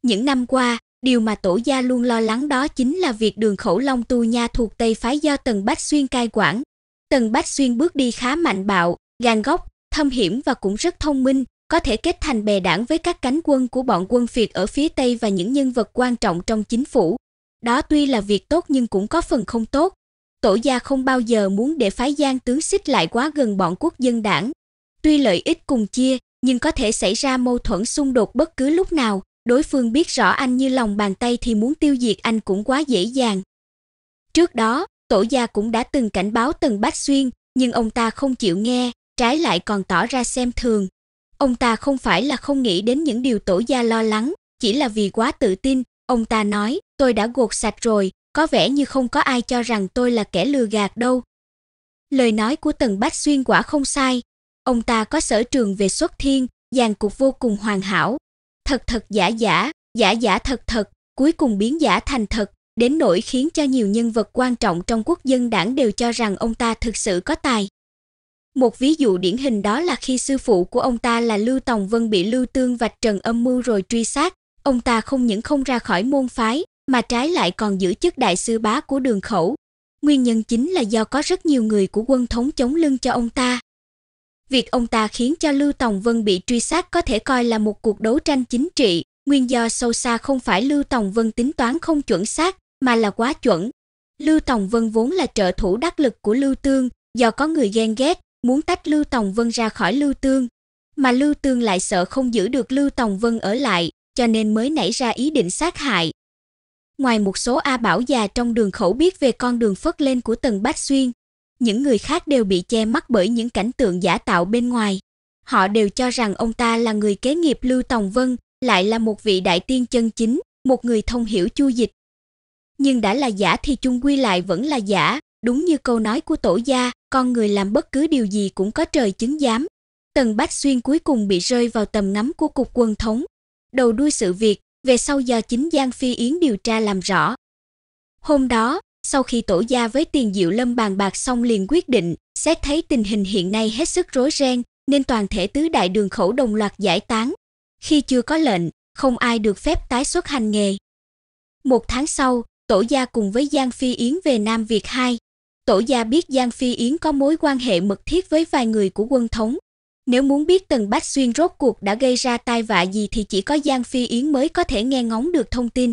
Những năm qua, điều mà tổ gia luôn lo lắng đó chính là việc đường khẩu Long Tu Nha thuộc Tây phái do Tần Bách Xuyên cai quản, Tần Bách Xuyên bước đi khá mạnh bạo, gan góc, thâm hiểm và cũng rất thông minh, có thể kết thành bè đảng với các cánh quân của bọn quân phiệt ở phía Tây và những nhân vật quan trọng trong chính phủ. Đó tuy là việc tốt nhưng cũng có phần không tốt. Tổ gia không bao giờ muốn để phái gian tướng xích lại quá gần bọn quốc dân đảng. Tuy lợi ích cùng chia, nhưng có thể xảy ra mâu thuẫn xung đột bất cứ lúc nào, đối phương biết rõ anh như lòng bàn tay thì muốn tiêu diệt anh cũng quá dễ dàng. Trước đó, Tổ gia cũng đã từng cảnh báo Tần Bách Xuyên, nhưng ông ta không chịu nghe, trái lại còn tỏ ra xem thường. Ông ta không phải là không nghĩ đến những điều tổ gia lo lắng, chỉ là vì quá tự tin, ông ta nói, tôi đã gột sạch rồi, có vẻ như không có ai cho rằng tôi là kẻ lừa gạt đâu. Lời nói của Tần Bách Xuyên quả không sai, ông ta có sở trường về xuất thiên, dàn cục vô cùng hoàn hảo. Thật thật giả giả, giả giả thật thật, cuối cùng biến giả thành thật, đến nỗi khiến cho nhiều nhân vật quan trọng trong quốc dân đảng đều cho rằng ông ta thực sự có tài. Một ví dụ điển hình đó là khi sư phụ của ông ta là Lưu Tòng Vân bị Lưu Tương vạch trần âm mưu rồi truy sát, ông ta không những không ra khỏi môn phái, mà trái lại còn giữ chức đại sư bá của đường khẩu. Nguyên nhân chính là do có rất nhiều người của quân thống chống lưng cho ông ta. Việc ông ta khiến cho Lưu Tòng Vân bị truy sát có thể coi là một cuộc đấu tranh chính trị, nguyên do sâu xa không phải Lưu Tòng Vân tính toán không chuẩn xác, mà là quá chuẩn. Lưu Tòng Vân vốn là trợ thủ đắc lực của Lưu Tương, do có người ghen ghét, muốn tách Lưu Tòng Vân ra khỏi Lưu Tương, mà Lưu Tương lại sợ không giữ được Lưu Tòng Vân ở lại, cho nên mới nảy ra ý định sát hại. Ngoài một số A Bảo già trong đường khẩu biết về con đường phất lên của Tần Bách Xuyên, những người khác đều bị che mắt bởi những cảnh tượng giả tạo bên ngoài. Họ đều cho rằng ông ta là người kế nghiệp Lưu Tòng Vân, lại là một vị đại tiên chân chính, một người thông hiểu chu dịch, nhưng đã là giả thì chung quy lại vẫn là giả, đúng như câu nói của tổ gia, con người làm bất cứ điều gì cũng có trời chứng giám. Tần Bách Xuyên cuối cùng bị rơi vào tầm ngắm của cục quân thống. Đầu đuôi sự việc, về sau do chính Giang Phi Yến điều tra làm rõ. Hôm đó, sau khi tổ gia với tiền diệu lâm bàn bạc xong liền quyết định, xét thấy tình hình hiện nay hết sức rối ren, nên toàn thể tứ đại đường khẩu đồng loạt giải tán. Khi chưa có lệnh, không ai được phép tái xuất hành nghề. Một tháng sau, Tổ gia cùng với Giang Phi Yến về Nam Việt hai. Tổ gia biết Giang Phi Yến có mối quan hệ mật thiết với vài người của quân thống. Nếu muốn biết Tần Bách Xuyên rốt cuộc đã gây ra tai vạ gì thì chỉ có Giang Phi Yến mới có thể nghe ngóng được thông tin.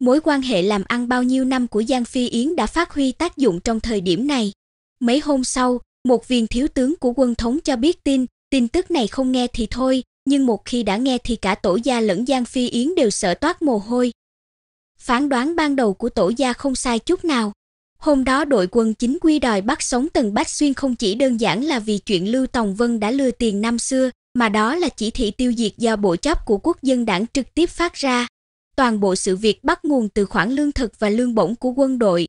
Mối quan hệ làm ăn bao nhiêu năm của Giang Phi Yến đã phát huy tác dụng trong thời điểm này. Mấy hôm sau, một viên thiếu tướng của quân thống cho biết tin, tin tức này không nghe thì thôi, nhưng một khi đã nghe thì cả tổ gia lẫn Giang Phi Yến đều sợ toát mồ hôi, phán đoán ban đầu của tổ gia không sai chút nào. Hôm đó đội quân chính quy đòi bắt sống Tần Bách Xuyên không chỉ đơn giản là vì chuyện Lưu Tòng Vân đã lừa tiền năm xưa, mà đó là chỉ thị tiêu diệt do bộ chấp của quốc dân đảng trực tiếp phát ra. Toàn bộ sự việc bắt nguồn từ khoản lương thực và lương bổng của quân đội.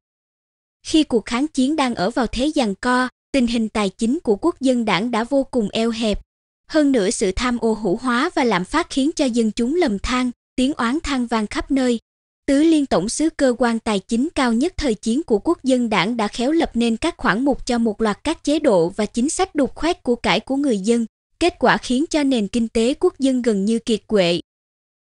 Khi cuộc kháng chiến đang ở vào thế giằng co, tình hình tài chính của quốc dân đảng đã vô cùng eo hẹp. Hơn nữa sự tham ô hữu hóa và lạm phát khiến cho dân chúng lầm than, tiếng oán than vang khắp nơi, Tứ Liên Tổng sứ cơ quan tài chính cao nhất thời chiến của quốc dân đảng đã khéo lập nên các khoản mục cho một loạt các chế độ và chính sách đục khoét của cải của người dân, kết quả khiến cho nền kinh tế quốc dân gần như kiệt quệ.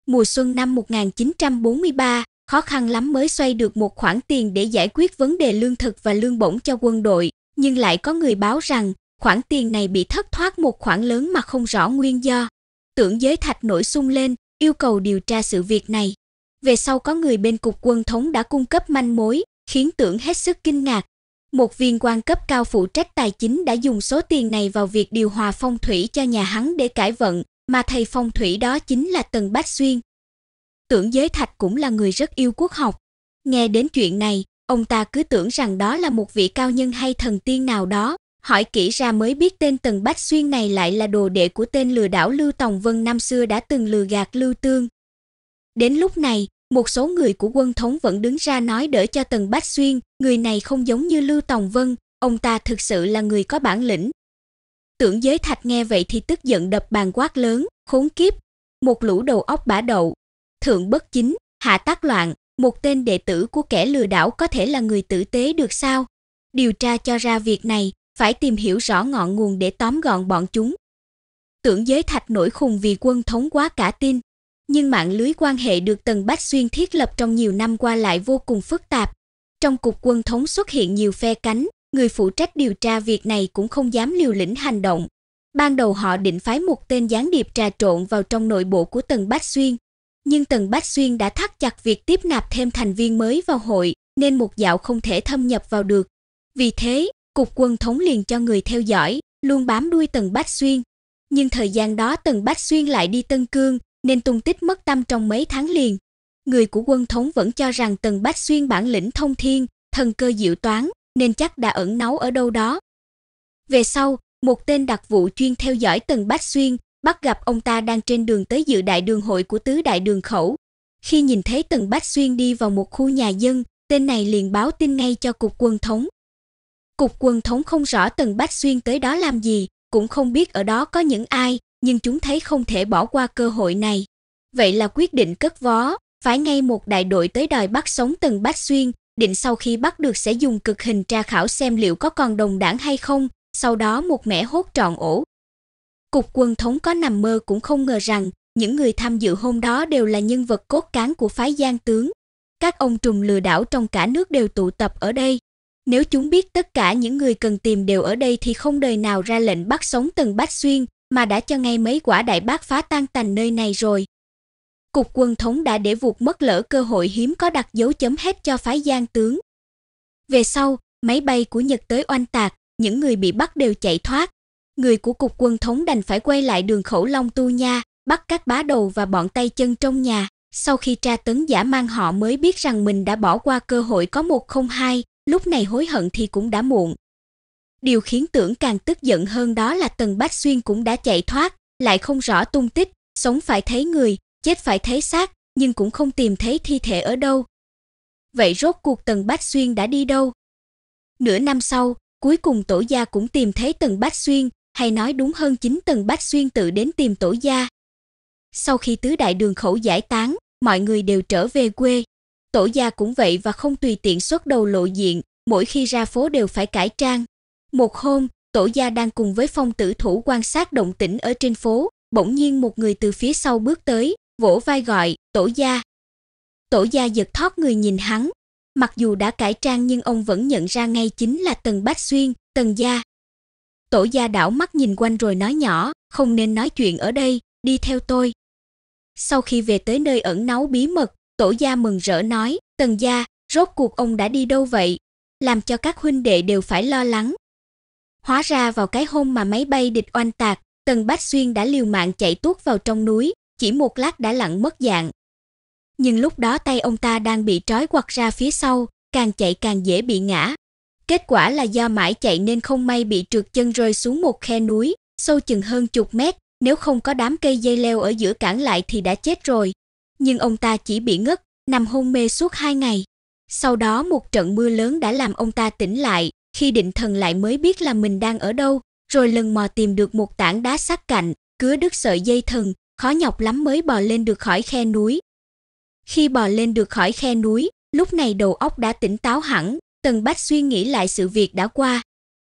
Mùa xuân năm 1943, khó khăn lắm mới xoay được một khoản tiền để giải quyết vấn đề lương thực và lương bổng cho quân đội, nhưng lại có người báo rằng khoản tiền này bị thất thoát một khoản lớn mà không rõ nguyên do. Tưởng giới thạch nổi sung lên, yêu cầu điều tra sự việc này. Về sau có người bên cục quân thống đã cung cấp manh mối, khiến tưởng hết sức kinh ngạc. Một viên quan cấp cao phụ trách tài chính đã dùng số tiền này vào việc điều hòa phong thủy cho nhà hắn để cải vận, mà thầy phong thủy đó chính là Tần Bách Xuyên. Tưởng Giới Thạch cũng là người rất yêu quốc học. Nghe đến chuyện này, ông ta cứ tưởng rằng đó là một vị cao nhân hay thần tiên nào đó, hỏi kỹ ra mới biết tên Tần Bách Xuyên này lại là đồ đệ của tên lừa đảo Lưu Tòng Vân năm xưa đã từng lừa gạt Lưu Tương. Đến lúc này, một số người của quân thống vẫn đứng ra nói đỡ cho Tần Bách Xuyên, người này không giống như Lưu Tòng Vân, ông ta thực sự là người có bản lĩnh. Tưởng giới thạch nghe vậy thì tức giận đập bàn quát lớn, khốn kiếp, một lũ đầu óc bả đậu, thượng bất chính, hạ tác loạn, một tên đệ tử của kẻ lừa đảo có thể là người tử tế được sao? Điều tra cho ra việc này, phải tìm hiểu rõ ngọn nguồn để tóm gọn bọn chúng. Tưởng giới thạch nổi khùng vì quân thống quá cả tin, nhưng mạng lưới quan hệ được Tần Bách Xuyên thiết lập trong nhiều năm qua lại vô cùng phức tạp. Trong cục quân thống xuất hiện nhiều phe cánh, người phụ trách điều tra việc này cũng không dám liều lĩnh hành động. Ban đầu họ định phái một tên gián điệp trà trộn vào trong nội bộ của Tần Bách Xuyên, nhưng Tần Bách Xuyên đã thắt chặt việc tiếp nạp thêm thành viên mới vào hội, nên một dạo không thể thâm nhập vào được. Vì thế, cục quân thống liền cho người theo dõi, luôn bám đuôi Tần Bách Xuyên. Nhưng thời gian đó Tần Bách Xuyên lại đi Tân Cương, nên tung tích mất tâm trong mấy tháng liền. Người của quân thống vẫn cho rằng Tần Bách Xuyên bản lĩnh thông thiên, thần cơ diệu toán, nên chắc đã ẩn náu ở đâu đó. Về sau, một tên đặc vụ chuyên theo dõi Tần Bách Xuyên, bắt gặp ông ta đang trên đường tới dự đại đường hội của tứ đại đường khẩu. Khi nhìn thấy Tần Bách Xuyên đi vào một khu nhà dân, tên này liền báo tin ngay cho cục quân thống. Cục quân thống không rõ Tần Bách Xuyên tới đó làm gì, cũng không biết ở đó có những ai, nhưng chúng thấy không thể bỏ qua cơ hội này. Vậy là quyết định cất vó, phải ngay một đại đội tới đòi bắt sống Tần Bách Xuyên, định sau khi bắt được sẽ dùng cực hình tra khảo xem liệu có còn đồng đảng hay không, sau đó một mẻ hốt trọn ổ. Cục quân thống có nằm mơ cũng không ngờ rằng, những người tham dự hôm đó đều là nhân vật cốt cán của phái giang tướng. Các ông trùm lừa đảo trong cả nước đều tụ tập ở đây. Nếu chúng biết tất cả những người cần tìm đều ở đây thì không đời nào ra lệnh bắt sống Tần Bách Xuyên, mà đã cho ngay mấy quả đại bác phá tan tành nơi này rồi. Cục quân thống đã để vụt mất lỡ cơ hội hiếm có đặt dấu chấm hết cho phái gian tướng. Về sau, máy bay của Nhật tới oanh tạc, những người bị bắt đều chạy thoát. Người của cục quân thống đành phải quay lại đường khẩu Long Tu Nha, bắt các bá đầu và bọn tay chân trong nhà. Sau khi tra tấn giả mang họ mới biết rằng mình đã bỏ qua cơ hội có một không hai, lúc này hối hận thì cũng đã muộn. Điều khiến tưởng càng tức giận hơn đó là Tần Bách Xuyên cũng đã chạy thoát, lại không rõ tung tích, sống phải thấy người, chết phải thấy xác, nhưng cũng không tìm thấy thi thể ở đâu. Vậy rốt cuộc Tần Bách Xuyên đã đi đâu? Nửa năm sau, cuối cùng tổ gia cũng tìm thấy Tần Bách Xuyên, hay nói đúng hơn chính Tần Bách Xuyên tự đến tìm tổ gia. Sau khi tứ đại đường khẩu giải tán, mọi người đều trở về quê. Tổ gia cũng vậy và không tùy tiện xuất đầu lộ diện, mỗi khi ra phố đều phải cải trang, một hôm, Tổ gia đang cùng với phong tử thủ quan sát động tĩnh ở trên phố, bỗng nhiên một người từ phía sau bước tới, vỗ vai gọi, "Tổ gia." Tổ gia giật thoát người nhìn hắn, mặc dù đã cải trang nhưng ông vẫn nhận ra ngay chính là Tần Bách Xuyên, Tần gia. Tổ gia đảo mắt nhìn quanh rồi nói nhỏ, "Không nên nói chuyện ở đây, đi theo tôi." Sau khi về tới nơi ẩn náu bí mật, Tổ gia mừng rỡ nói, "Tần gia, rốt cuộc ông đã đi đâu vậy? Làm cho các huynh đệ đều phải lo lắng." Hóa ra vào cái hôm mà máy bay địch oanh tạc, Tần Bách Xuyên đã liều mạng chạy tuốt vào trong núi, chỉ một lát đã lặn mất dạng. Nhưng lúc đó tay ông ta đang bị trói quặt ra phía sau, càng chạy càng dễ bị ngã. Kết quả là do mãi chạy nên không may bị trượt chân rơi xuống một khe núi, sâu chừng hơn chục mét, nếu không có đám cây dây leo ở giữa cản lại thì đã chết rồi. Nhưng ông ta chỉ bị ngất, nằm hôn mê suốt hai ngày. Sau đó một trận mưa lớn đã làm ông ta tỉnh lại, khi định thần lại mới biết là mình đang ở đâu, rồi lần mò tìm được một tảng đá sát cạnh, cứa đứt sợi dây thần, khó nhọc lắm mới bò lên được khỏi khe núi. Khi bò lên được khỏi khe núi, lúc này đầu óc đã tỉnh táo hẳn, Tần Bách suy nghĩ lại sự việc đã qua.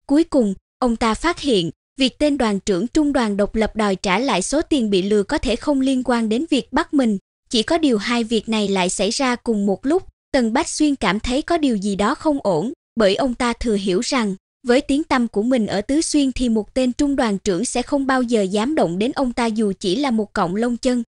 Cuối cùng, ông ta phát hiện, việc tên đoàn trưởng trung đoàn độc lập đòi trả lại số tiền bị lừa có thể không liên quan đến việc bắt mình, chỉ có điều hai việc này lại xảy ra cùng một lúc, Tần Bách Xuyên cảm thấy có điều gì đó không ổn, bởi ông ta thừa hiểu rằng với tiếng tăm của mình ở tứ xuyên thì một tên trung đoàn trưởng sẽ không bao giờ dám động đến ông ta dù chỉ là một cọng lông chân.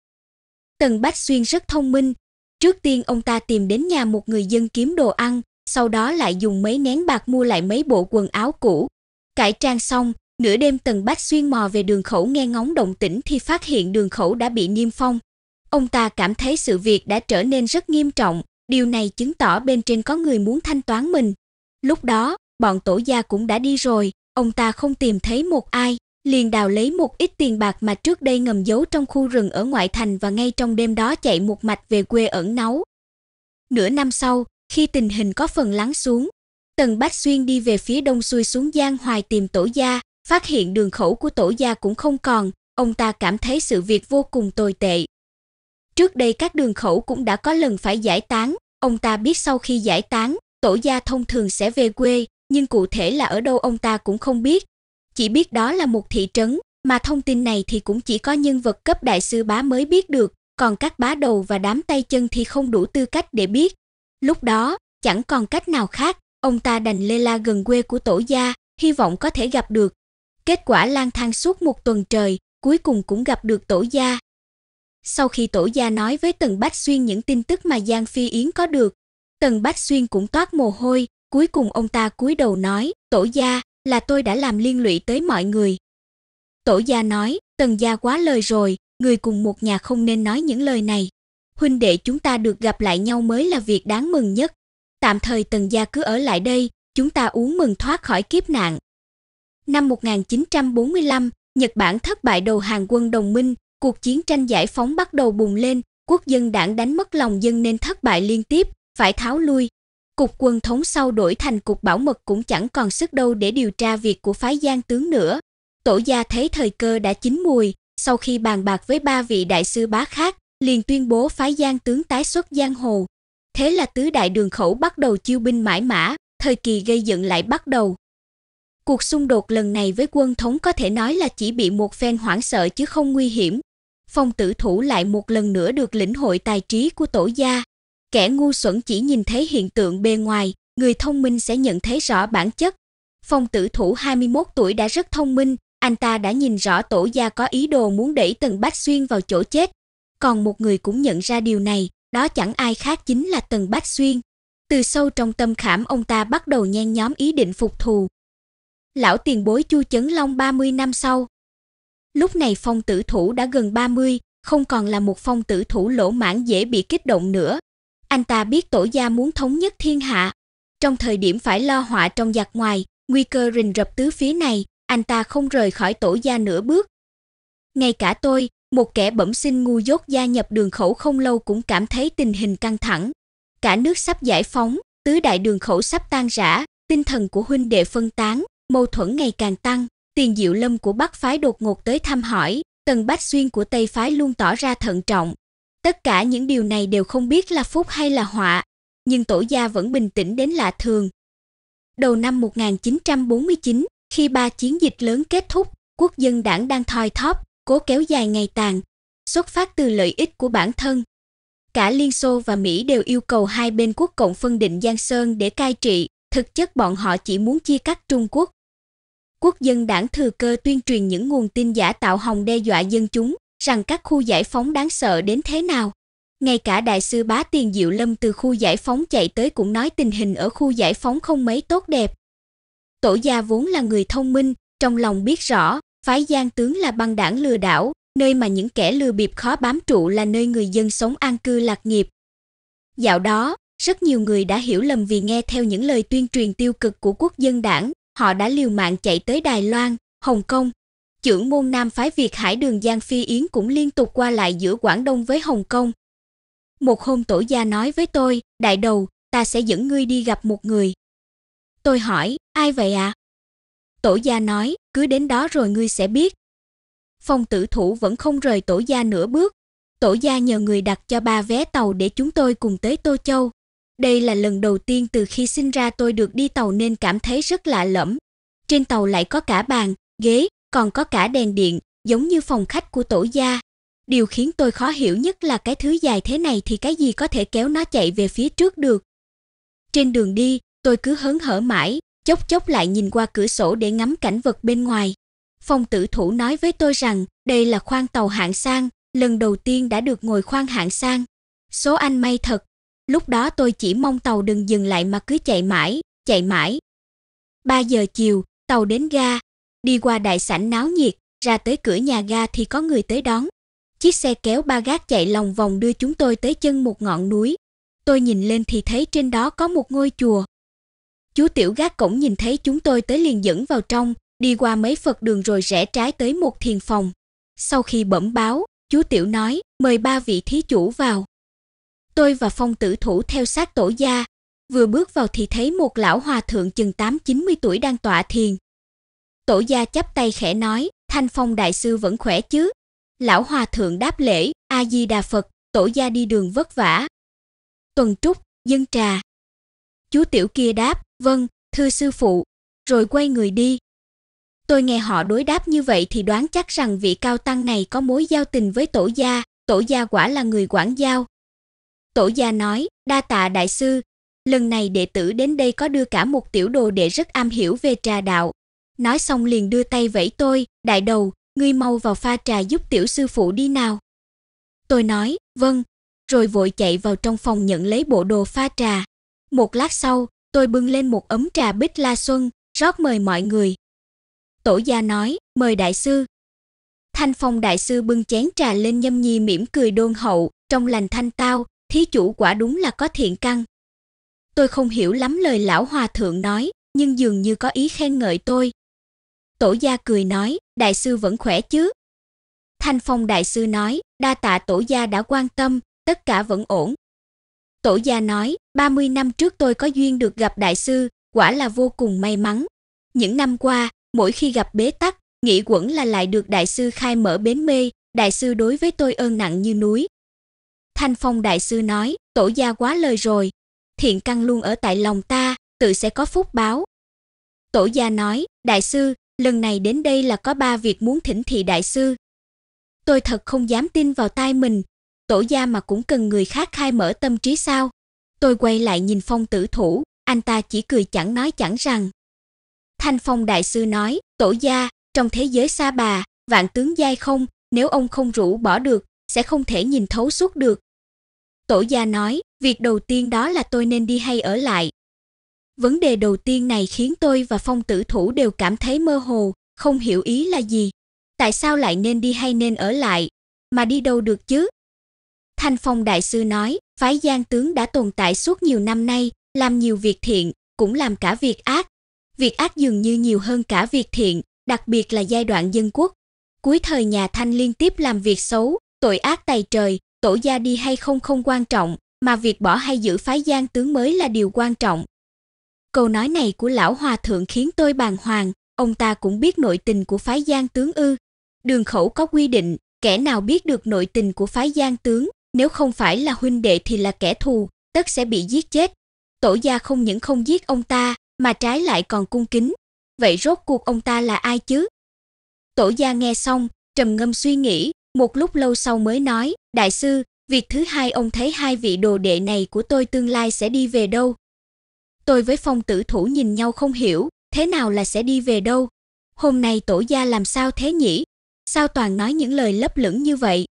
Tần Bách Xuyên rất thông minh. Trước tiên ông ta tìm đến nhà một người dân kiếm đồ ăn, sau đó lại dùng mấy nén bạc mua lại mấy bộ quần áo cũ. Cải trang xong, nửa đêm Tần Bách Xuyên mò về đường khẩu nghe ngóng động tĩnh thì phát hiện đường khẩu đã bị niêm phong. Ông ta cảm thấy sự việc đã trở nên rất nghiêm trọng, điều này chứng tỏ bên trên có người muốn thanh toán mình. Lúc đó, bọn tổ gia cũng đã đi rồi, ông ta không tìm thấy một ai, liền đào lấy một ít tiền bạc mà trước đây ngầm giấu trong khu rừng ở ngoại thành và ngay trong đêm đó chạy một mạch về quê ẩn náu. Nửa năm sau, khi tình hình có phần lắng xuống, Tần Bách Xuyên đi về phía đông xuôi xuống Giang Hoài tìm tổ gia, phát hiện đường khẩu của tổ gia cũng không còn, ông ta cảm thấy sự việc vô cùng tồi tệ. Trước đây các đường khẩu cũng đã có lần phải giải tán, ông ta biết sau khi giải tán, Tổ gia thông thường sẽ về quê, nhưng cụ thể là ở đâu ông ta cũng không biết. Chỉ biết đó là một thị trấn, mà thông tin này thì cũng chỉ có nhân vật cấp đại sư bá mới biết được, còn các bá đầu và đám tay chân thì không đủ tư cách để biết. Lúc đó, chẳng còn cách nào khác, ông ta đành lê la gần quê của tổ gia, hy vọng có thể gặp được. Kết quả lang thang suốt một tuần trời, cuối cùng cũng gặp được tổ gia. Sau khi tổ gia nói với Tần Bách Xuyên những tin tức mà Giang Phi Yến có được, Tần Bách Xuyên cũng toát mồ hôi, cuối cùng ông ta cúi đầu nói, "Tổ gia, là tôi đã làm liên lụy tới mọi người." Tổ gia nói, "Tần gia quá lời rồi, người cùng một nhà không nên nói những lời này. Huynh đệ chúng ta được gặp lại nhau mới là việc đáng mừng nhất. Tạm thời Tần gia cứ ở lại đây, chúng ta uống mừng thoát khỏi kiếp nạn." Năm 1945, Nhật Bản thất bại đầu hàng quân đồng minh, cuộc chiến tranh giải phóng bắt đầu bùng lên, quốc dân đảng đánh mất lòng dân nên thất bại liên tiếp, phải tháo lui. Cục quân thống sau đổi thành cục bảo mật cũng chẳng còn sức đâu để điều tra việc của phái Giang tướng nữa. Tổ gia thấy thời cơ đã chín mùi, sau khi bàn bạc với ba vị đại sư bá khác, liền tuyên bố phái Giang tướng tái xuất giang hồ. Thế là tứ đại đường khẩu bắt đầu chiêu binh mãi mã, thời kỳ gây dựng lại bắt đầu. Cuộc xung đột lần này với quân thống có thể nói là chỉ bị một phen hoảng sợ chứ không nguy hiểm. Phong tử thủ lại một lần nữa được lĩnh hội tài trí của tổ gia, kẻ ngu xuẩn chỉ nhìn thấy hiện tượng bề ngoài, người thông minh sẽ nhận thấy rõ bản chất. Phong tử thủ 21 tuổi đã rất thông minh, anh ta đã nhìn rõ tổ gia có ý đồ muốn đẩy Tần Bách Xuyên vào chỗ chết. Còn một người cũng nhận ra điều này, đó chẳng ai khác chính là Tần Bách Xuyên. Từ sâu trong tâm khảm ông ta bắt đầu nhen nhóm ý định phục thù. Lão tiền bối Chu Chấn Long 30 năm sau. Lúc này phong tử thủ đã gần 30, không còn là một phong tử thủ lỗ mãn dễ bị kích động nữa, anh ta biết tổ gia muốn thống nhất thiên hạ. Trong thời điểm phải lo họa trong giặc ngoài, nguy cơ rình rập tứ phía này, anh ta không rời khỏi tổ gia nửa bước. Ngay cả tôi, một kẻ bẩm sinh ngu dốt gia nhập đường khẩu không lâu cũng cảm thấy tình hình căng thẳng. Cả nước sắp giải phóng, tứ đại đường khẩu sắp tan rã, tinh thần của huynh đệ phân tán, mâu thuẫn ngày càng tăng. Tiền Diệu Lâm của Bắc phái đột ngột tới thăm hỏi, Tần Bách Xuyên của Tây phái luôn tỏ ra thận trọng, Tất cả những điều này đều không biết là phúc hay là họa, nhưng tổ gia vẫn bình tĩnh đến lạ thường. Đầu năm 1949, khi ba chiến dịch lớn kết thúc, quốc dân đảng đang thoi thóp, cố kéo dài ngày tàn, xuất phát từ lợi ích của bản thân. Cả Liên Xô và Mỹ đều yêu cầu hai bên quốc cộng phân định Giang Sơn để cai trị, thực chất bọn họ chỉ muốn chia cắt Trung Quốc. Quốc dân đảng thừa cơ tuyên truyền những nguồn tin giả tạo hòng đe dọa dân chúng, rằng các khu giải phóng đáng sợ đến thế nào. Ngay cả đại sư Bá Tiền Diệu Lâm từ khu giải phóng chạy tới cũng nói tình hình ở khu giải phóng không mấy tốt đẹp. Tổ gia vốn là người thông minh, trong lòng biết rõ, phái gian tướng là băng đảng lừa đảo, nơi mà những kẻ lừa bịp khó bám trụ là nơi người dân sống an cư lạc nghiệp. Dạo đó, rất nhiều người đã hiểu lầm vì nghe theo những lời tuyên truyền tiêu cực của quốc dân đảng, họ đã liều mạng chạy tới Đài Loan, Hồng Kông, trưởng môn Nam phái Việt Hải đường Giang Phi Yến cũng liên tục qua lại giữa Quảng Đông với Hồng Kông. Một hôm tổ gia nói với tôi, đại đầu, ta sẽ dẫn ngươi đi gặp một người. Tôi hỏi, ai vậy ạ? À? Tổ gia nói, cứ đến đó rồi ngươi sẽ biết. Phong tử thủ vẫn không rời tổ gia nửa bước. Tổ gia nhờ người đặt cho ba vé tàu để chúng tôi cùng tới Tô Châu. Đây là lần đầu tiên từ khi sinh ra tôi được đi tàu nên cảm thấy rất lạ lẫm. Trên tàu lại có cả bàn, ghế, còn có cả đèn điện giống như phòng khách của tổ gia. Điều khiến tôi khó hiểu nhất là cái thứ dài thế này thì cái gì có thể kéo nó chạy về phía trước được. Trên đường đi, tôi cứ hớn hở mãi, chốc chốc lại nhìn qua cửa sổ để ngắm cảnh vật bên ngoài. Phong tử thủ nói với tôi rằng đây là khoang tàu hạng sang, lần đầu tiên đã được ngồi khoang hạng sang. Số anh may thật, lúc đó tôi chỉ mong tàu đừng dừng lại mà cứ chạy mãi, chạy mãi. 3 giờ chiều, tàu đến ga, Đi qua đại sảnh náo nhiệt, ra tới cửa nhà ga thì có người tới đón. Chiếc xe kéo ba gác chạy lòng vòng đưa chúng tôi tới chân một ngọn núi. Tôi nhìn lên thì thấy trên đó có một ngôi chùa. Chú tiểu gác cổng nhìn thấy chúng tôi tới liền dẫn vào trong, đi qua mấy Phật đường rồi rẽ trái tới một thiền phòng. Sau khi bẩm báo, chú tiểu nói, mời ba vị thí chủ vào. Tôi và phong tử thủ theo sát tổ gia, vừa bước vào thì thấy một lão hòa thượng chừng 8-90 tuổi đang tọa thiền, Tổ gia chắp tay khẽ nói, Thanh Phong đại sư vẫn khỏe chứ? Lão hòa thượng đáp lễ, A Di Đà Phật, tổ gia đi đường vất vả. Tuần Trúc, dân trà. Chú tiểu kia đáp, vâng, thưa sư phụ, rồi quay người đi. Tôi nghe họ đối đáp như vậy thì đoán chắc rằng vị cao tăng này có mối giao tình với tổ gia, tổ gia quả là người quản giao. Tổ gia nói, đa tạ đại sư, lần này đệ tử đến đây có đưa cả một tiểu đồ đệ rất am hiểu về trà đạo, nói xong liền đưa tay vẫy tôi, đại đầu, ngươi mau vào pha trà giúp tiểu sư phụ đi nào. Tôi nói, vâng, rồi vội chạy vào trong phòng nhận lấy bộ đồ pha trà. Một lát sau, tôi bưng lên một ấm trà bích la xuân, rót mời mọi người. Tổ gia nói, mời đại sư. Thanh phong đại sư bưng chén trà lên nhâm nhi mỉm cười đôn hậu, trong lành thanh tao, thí chủ quả đúng là có thiện căn. Tôi không hiểu lắm lời lão hòa thượng nói, nhưng dường như có ý khen ngợi tôi, Tổ gia cười nói, đại sư vẫn khỏe chứ? Thanh Phong đại sư nói, đa tạ tổ gia đã quan tâm, tất cả vẫn ổn. Tổ gia nói, 30 năm trước tôi có duyên được gặp đại sư, quả là vô cùng may mắn. Những năm qua, mỗi khi gặp bế tắc, nghĩ quẩn là lại được đại sư khai mở bến mê, đại sư đối với tôi ơn nặng như núi. Thanh Phong đại sư nói, tổ gia quá lời rồi, thiện căn luôn ở tại lòng ta, tự sẽ có phúc báo. Tổ gia nói, đại sư, lần này đến đây là có ba việc muốn thỉnh thị đại sư. Tôi thật không dám tin vào tai mình, tổ gia mà cũng cần người khác khai mở tâm trí sao? Tôi quay lại nhìn Phong tử thủ, anh ta chỉ cười chẳng nói chẳng rằng. Thanh Phong đại sư nói, tổ gia, trong thế giới xa bà, vạn tướng giai không, nếu ông không rủ bỏ được, sẽ không thể nhìn thấu suốt được. Tổ gia nói, việc đầu tiên đó là tôi nên đi hay ở lại, Vấn đề đầu tiên này khiến tôi và phong tử thủ đều cảm thấy mơ hồ, không hiểu ý là gì. Tại sao lại nên đi hay nên ở lại, mà đi đâu được chứ? Thanh Phong Đại Sư nói, phái Giang Tướng đã tồn tại suốt nhiều năm nay, làm nhiều việc thiện, cũng làm cả việc ác. Việc ác dường như nhiều hơn cả việc thiện, đặc biệt là giai đoạn dân quốc. Cuối thời nhà Thanh liên tiếp làm việc xấu, tội ác tày trời, tổ gia đi hay không không quan trọng, mà việc bỏ hay giữ phái Giang Tướng mới là điều quan trọng. Câu nói này của lão hòa thượng khiến tôi bàng hoàng, ông ta cũng biết nội tình của phái Giang tướng ư? Đường khẩu có quy định, kẻ nào biết được nội tình của phái Giang tướng, nếu không phải là huynh đệ thì là kẻ thù, tất sẽ bị giết chết. Tổ gia không những không giết ông ta, mà trái lại còn cung kính. Vậy rốt cuộc ông ta là ai chứ? Tổ gia nghe xong, trầm ngâm suy nghĩ, một lúc lâu sau mới nói, đại sư, việc thứ hai ông thấy hai vị đồ đệ này của tôi tương lai sẽ đi về đâu? Tôi với phong tử thủ nhìn nhau không hiểu, thế nào là sẽ đi về đâu? Hôm nay tổ gia làm sao thế nhỉ? Sao toàn nói những lời lấp lửng như vậy?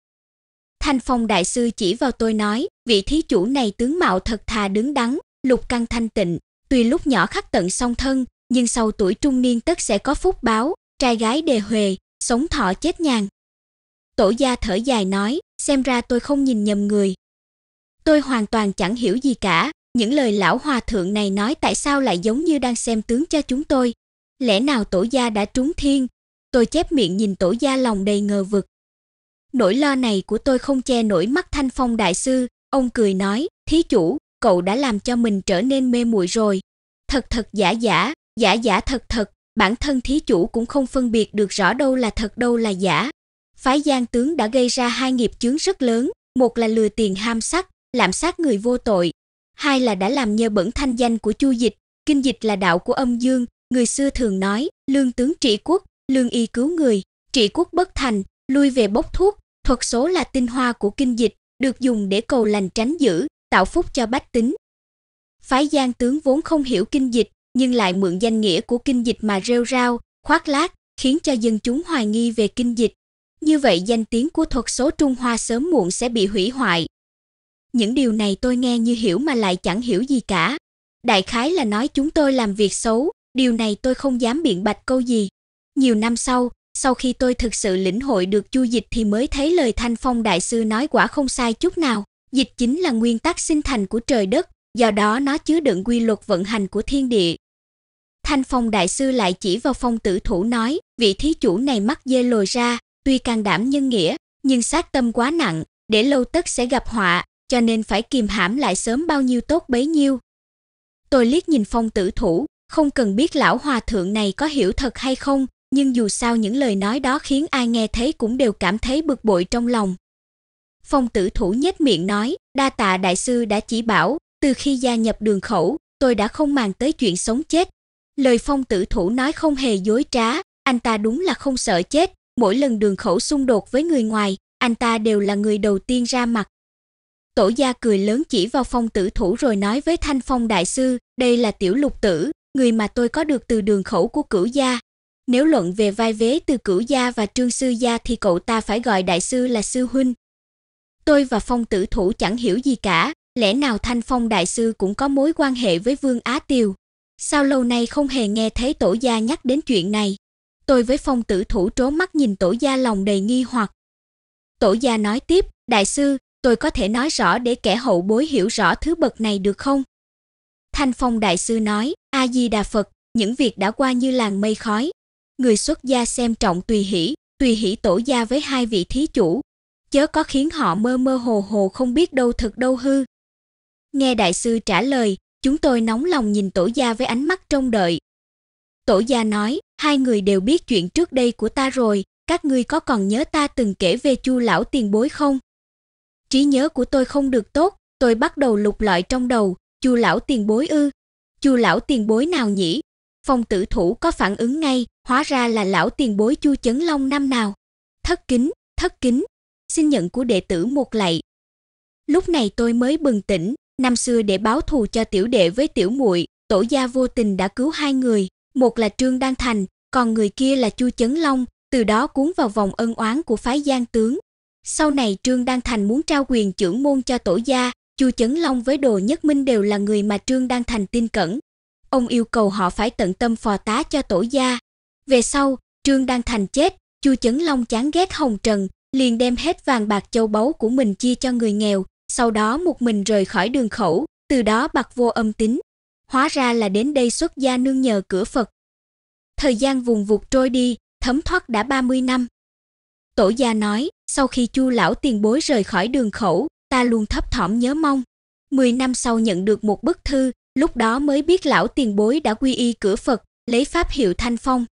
Thanh Phong đại sư chỉ vào tôi nói, vị thí chủ này tướng mạo thật thà đứng đắn, lục căng thanh tịnh, tuy lúc nhỏ khắc tận song thân, nhưng sau tuổi trung niên tất sẽ có phúc báo, trai gái đề huề, sống thọ chết nhàn. Tổ gia thở dài nói, xem ra tôi không nhìn nhầm người. Tôi hoàn toàn chẳng hiểu gì cả, những lời lão hòa thượng này nói tại sao lại giống như đang xem tướng cho chúng tôi? Lẽ nào tổ gia đã trúng thiên? Tôi chép miệng nhìn tổ gia lòng đầy ngờ vực. Nỗi lo này của tôi không che nổi mắt thanh phong đại sư, ông cười nói, thí chủ, cậu đã làm cho mình trở nên mê muội rồi. Thật thật giả giả, giả giả thật thật, bản thân thí chủ cũng không phân biệt được rõ đâu là thật đâu là giả. Phái giang tướng đã gây ra hai nghiệp chướng rất lớn, một là lừa tiền ham sắc, lạm sát người vô tội, hai là đã làm nhơ bẩn thanh danh của Chu Dịch, kinh dịch là đạo của âm dương, người xưa thường nói, lương tướng trị quốc, lương y cứu người, trị quốc bất thành, lui về bốc thuốc, thuật số là tinh hoa của kinh dịch, được dùng để cầu lành tránh dữ, tạo phúc cho bách tính. Phái Giang tướng vốn không hiểu kinh dịch, nhưng lại mượn danh nghĩa của kinh dịch mà rêu rao, khoác lác, khiến cho dân chúng hoài nghi về kinh dịch. Như vậy danh tiếng của thuật số Trung Hoa sớm muộn sẽ bị hủy hoại, những điều này tôi nghe như hiểu mà lại chẳng hiểu gì cả. Đại khái là nói chúng tôi làm việc xấu, điều này tôi không dám biện bạch câu gì. Nhiều năm sau, sau khi tôi thực sự lĩnh hội được chu dịch thì mới thấy lời Thanh Phong đại sư nói quả không sai chút nào, dịch chính là nguyên tắc sinh thành của trời đất, do đó nó chứa đựng quy luật vận hành của thiên địa. Thanh Phong đại sư lại chỉ vào phong tử thủ nói, vị thí chủ này mắc dê lồi ra, tuy can đảm nhân nghĩa, nhưng sát tâm quá nặng, để lâu tất sẽ gặp họa, cho nên phải kìm hãm lại sớm bao nhiêu tốt bấy nhiêu. Tôi liếc nhìn phong tử thủ, không cần biết lão hòa thượng này có hiểu thật hay không, nhưng dù sao những lời nói đó khiến ai nghe thấy cũng đều cảm thấy bực bội trong lòng. Phong tử thủ nhếch miệng nói, đa tạ đại sư đã chỉ bảo, từ khi gia nhập đường khẩu, tôi đã không màng tới chuyện sống chết. Lời phong tử thủ nói không hề dối trá, anh ta đúng là không sợ chết, mỗi lần đường khẩu xung đột với người ngoài, anh ta đều là người đầu tiên ra mặt. Tổ gia cười lớn chỉ vào phong tử thủ rồi nói với Thanh Phong đại sư, đây là tiểu lục tử, người mà tôi có được từ đường khẩu của cửu gia. Nếu luận về vai vế từ cửu gia và trương sư gia thì cậu ta phải gọi đại sư là sư huynh. Tôi và phong tử thủ chẳng hiểu gì cả, lẽ nào Thanh Phong đại sư cũng có mối quan hệ với Vương Á Tiều? Sao lâu nay không hề nghe thấy tổ gia nhắc đến chuyện này? Tôi với phong tử thủ trố mắt nhìn tổ gia lòng đầy nghi hoặc. Tổ gia nói tiếp, đại sư, tôi có thể nói rõ để kẻ hậu bối hiểu rõ thứ bậc này được không? Thanh Phong Đại Sư nói, A-di-đà Phật, những việc đã qua như làng mây khói. Người xuất gia xem trọng tùy hỷ, tùy hỷ tổ gia với hai vị thí chủ, chớ có khiến họ mơ mơ hồ hồ không biết đâu thật đâu hư. Nghe Đại Sư trả lời, chúng tôi nóng lòng nhìn tổ gia với ánh mắt trông đợi. Tổ gia nói, hai người đều biết chuyện trước đây của ta rồi, các ngươi có còn nhớ ta từng kể về chu lão tiền bối không? trí nhớ của tôi không được tốt, tôi bắt đầu lục lọi trong đầu, chu lão tiền bối ư? Chu lão tiền bối nào nhỉ? Phong tử thủ có phản ứng ngay, hóa ra là lão tiền bối Chu Chấn Long năm nào. Thất kính, thất kính, xin nhận của đệ tử một lạy. Lúc này tôi mới bừng tỉnh, năm xưa để báo thù cho tiểu đệ với tiểu muội, tổ gia vô tình đã cứu hai người, một là Trương Đan Thành, còn người kia là Chu Chấn Long, từ đó cuốn vào vòng ân oán của phái Giang tướng. Sau này Trương đăng Thành muốn trao quyền trưởng môn cho tổ gia, Chu Chấn Long với Đồ Nhất Minh đều là người mà Trương đăng Thành tin cẩn. Ông yêu cầu họ phải tận tâm phò tá cho tổ gia. Về sau, Trương đăng Thành chết, Chu Chấn Long chán ghét Hồng Trần, liền đem hết vàng bạc châu báu của mình chia cho người nghèo, sau đó một mình rời khỏi đường khẩu, từ đó bạc vô âm tín Hóa ra là đến đây xuất gia nương nhờ cửa Phật. Thời gian vùng vụt trôi đi, thấm thoát đã 30 năm. Tổ gia nói, sau khi chu lão tiền bối rời khỏi đường khẩu, ta luôn thấp thỏm nhớ mong. Mười năm sau nhận được một bức thư, lúc đó mới biết lão tiền bối đã quy y cửa Phật, lấy pháp hiệu Thanh Phong.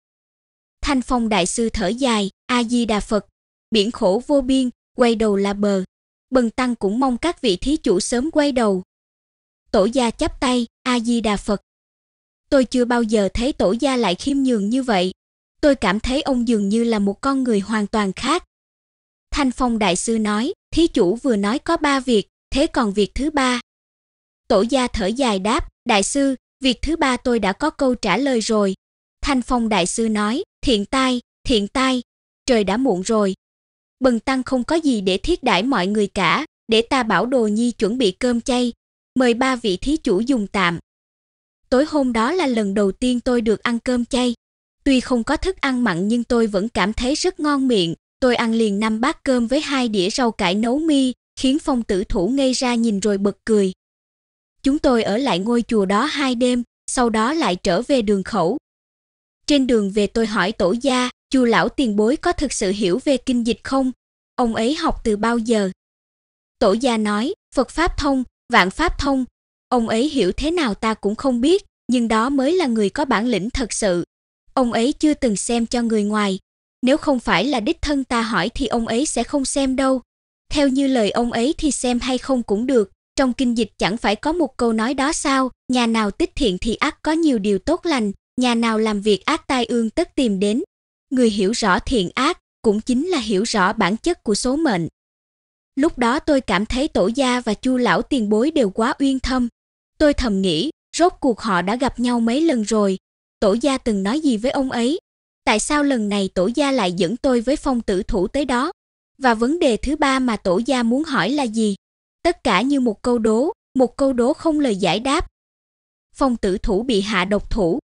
Thanh Phong đại sư thở dài, A-di-đà Phật, biển khổ vô biên, quay đầu là bờ. Bần tăng cũng mong các vị thí chủ sớm quay đầu. Tổ gia chắp tay, A-di-đà Phật. Tôi chưa bao giờ thấy tổ gia lại khiêm nhường như vậy. Tôi cảm thấy ông dường như là một con người hoàn toàn khác, Thanh Phong đại sư nói, thí chủ vừa nói có ba việc, thế còn việc thứ ba? Tổ gia thở dài đáp, đại sư, việc thứ ba tôi đã có câu trả lời rồi. Thanh Phong đại sư nói, thiện tai, thiện tai, trời đã muộn rồi. Bần tăng không có gì để thiết đãi mọi người cả, để ta bảo đồ nhi chuẩn bị cơm chay, mời ba vị thí chủ dùng tạm. Tối hôm đó là lần đầu tiên tôi được ăn cơm chay. Tuy không có thức ăn mặn nhưng tôi vẫn cảm thấy rất ngon miệng, Tôi ăn liền năm bát cơm với hai đĩa rau cải nấu mi, khiến phong tử thủ ngây ra nhìn rồi bật cười. Chúng tôi ở lại ngôi chùa đó hai đêm, sau đó lại trở về đường khẩu. Trên đường về tôi hỏi tổ gia, chùa lão tiền bối có thực sự hiểu về kinh dịch không? Ông ấy học từ bao giờ? Tổ gia nói, Phật Pháp thông, vạn Pháp thông. Ông ấy hiểu thế nào ta cũng không biết, nhưng đó mới là người có bản lĩnh thật sự. Ông ấy chưa từng xem cho người ngoài, nếu không phải là đích thân ta hỏi thì ông ấy sẽ không xem đâu. Theo như lời ông ấy thì xem hay không cũng được, trong kinh dịch chẳng phải có một câu nói đó sao, nhà nào tích thiện thì ác có nhiều điều tốt lành, nhà nào làm việc ác tai ương tất tìm đến. Người hiểu rõ thiện ác cũng chính là hiểu rõ bản chất của số mệnh. Lúc đó tôi cảm thấy tổ gia và chu lão tiền bối đều quá uyên thâm. Tôi thầm nghĩ, rốt cuộc họ đã gặp nhau mấy lần rồi. Tổ gia từng nói gì với ông ấy, tại sao lần này tổ gia lại dẫn tôi với phong tử thủ tới đó? Và vấn đề thứ ba mà tổ gia muốn hỏi là gì? Tất cả như một câu đố, một câu đố không lời giải đáp. Phong tử thủ bị hạ độc thủ.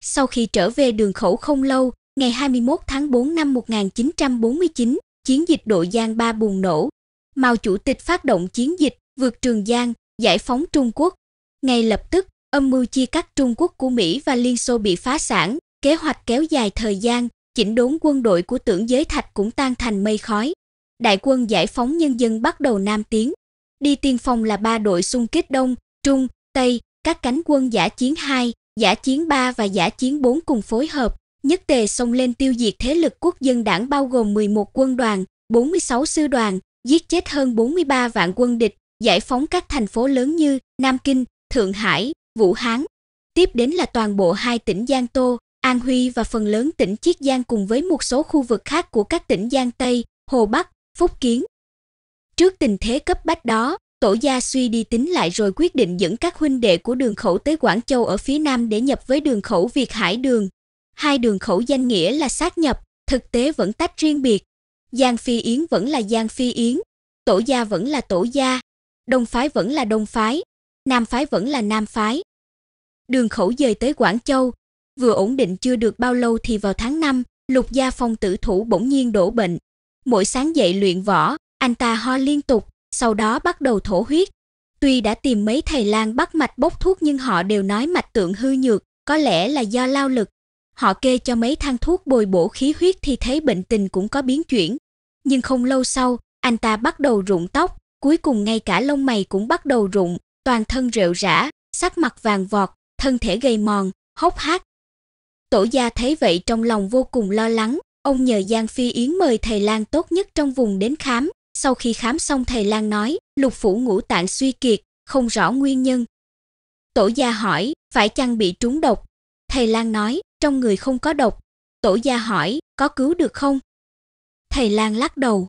Sau khi trở về đường khẩu không lâu, ngày 21 tháng 4 năm 1949, chiến dịch đội Giang Ba bùng nổ. Mao chủ tịch phát động chiến dịch vượt Trường Giang, giải phóng Trung Quốc. Ngay lập tức, âm mưu chia cắt Trung Quốc của Mỹ và Liên Xô bị phá sản, kế hoạch kéo dài thời gian, chỉnh đốn quân đội của tưởng giới thạch cũng tan thành mây khói. Đại quân giải phóng nhân dân bắt đầu nam tiến. Đi tiên phong là ba đội xung kích Đông, Trung, Tây, các cánh quân giả chiến 2, giả chiến 3 và giả chiến 4 cùng phối hợp, nhất tề xông lên tiêu diệt thế lực quốc dân đảng bao gồm 11 quân đoàn, 46 sư đoàn, giết chết hơn 43 vạn quân địch, giải phóng các thành phố lớn như Nam Kinh, Thượng Hải, Vũ Hán. Tiếp đến là toàn bộ hai tỉnh Giang Tô, An Huy và phần lớn tỉnh Chiết Giang cùng với một số khu vực khác của các tỉnh Giang Tây, Hồ Bắc, Phúc Kiến. Trước tình thế cấp bách đó, Tổ gia suy đi tính lại rồi quyết định dẫn các huynh đệ của đường khẩu tới Quảng Châu ở phía nam để nhập với đường khẩu Việt Hải đường. Hai đường khẩu danh nghĩa là sát nhập, thực tế vẫn tách riêng biệt. Giang Phi Yến vẫn là Giang Phi Yến, Tổ gia vẫn là Tổ gia, Đông phái vẫn là Đông phái, Nam phái vẫn là Nam phái. Đường khẩu dời tới Quảng Châu, Vừa ổn định chưa được bao lâu thì vào tháng 5, Lục Gia Phong tử thủ bỗng nhiên đổ bệnh. Mỗi sáng dậy luyện võ, anh ta ho liên tục, sau đó bắt đầu thổ huyết. Tuy đã tìm mấy thầy lang bắt mạch bốc thuốc nhưng họ đều nói mạch tượng hư nhược, có lẽ là do lao lực. Họ kê cho mấy thang thuốc bồi bổ khí huyết thì thấy bệnh tình cũng có biến chuyển. Nhưng không lâu sau, anh ta bắt đầu rụng tóc, cuối cùng ngay cả lông mày cũng bắt đầu rụng, toàn thân rệu rã, sắc mặt vàng vọt, thân thể gầy mòn, hốc hác, Tổ gia thấy vậy trong lòng vô cùng lo lắng, ông nhờ Giang Phi Yến mời thầy lang tốt nhất trong vùng đến khám. Sau khi khám xong thầy lang nói, lục phủ ngũ tạng suy kiệt, không rõ nguyên nhân. Tổ gia hỏi, phải chăng bị trúng độc? Thầy lang nói, trong người không có độc. Tổ gia hỏi, có cứu được không? Thầy lang lắc đầu.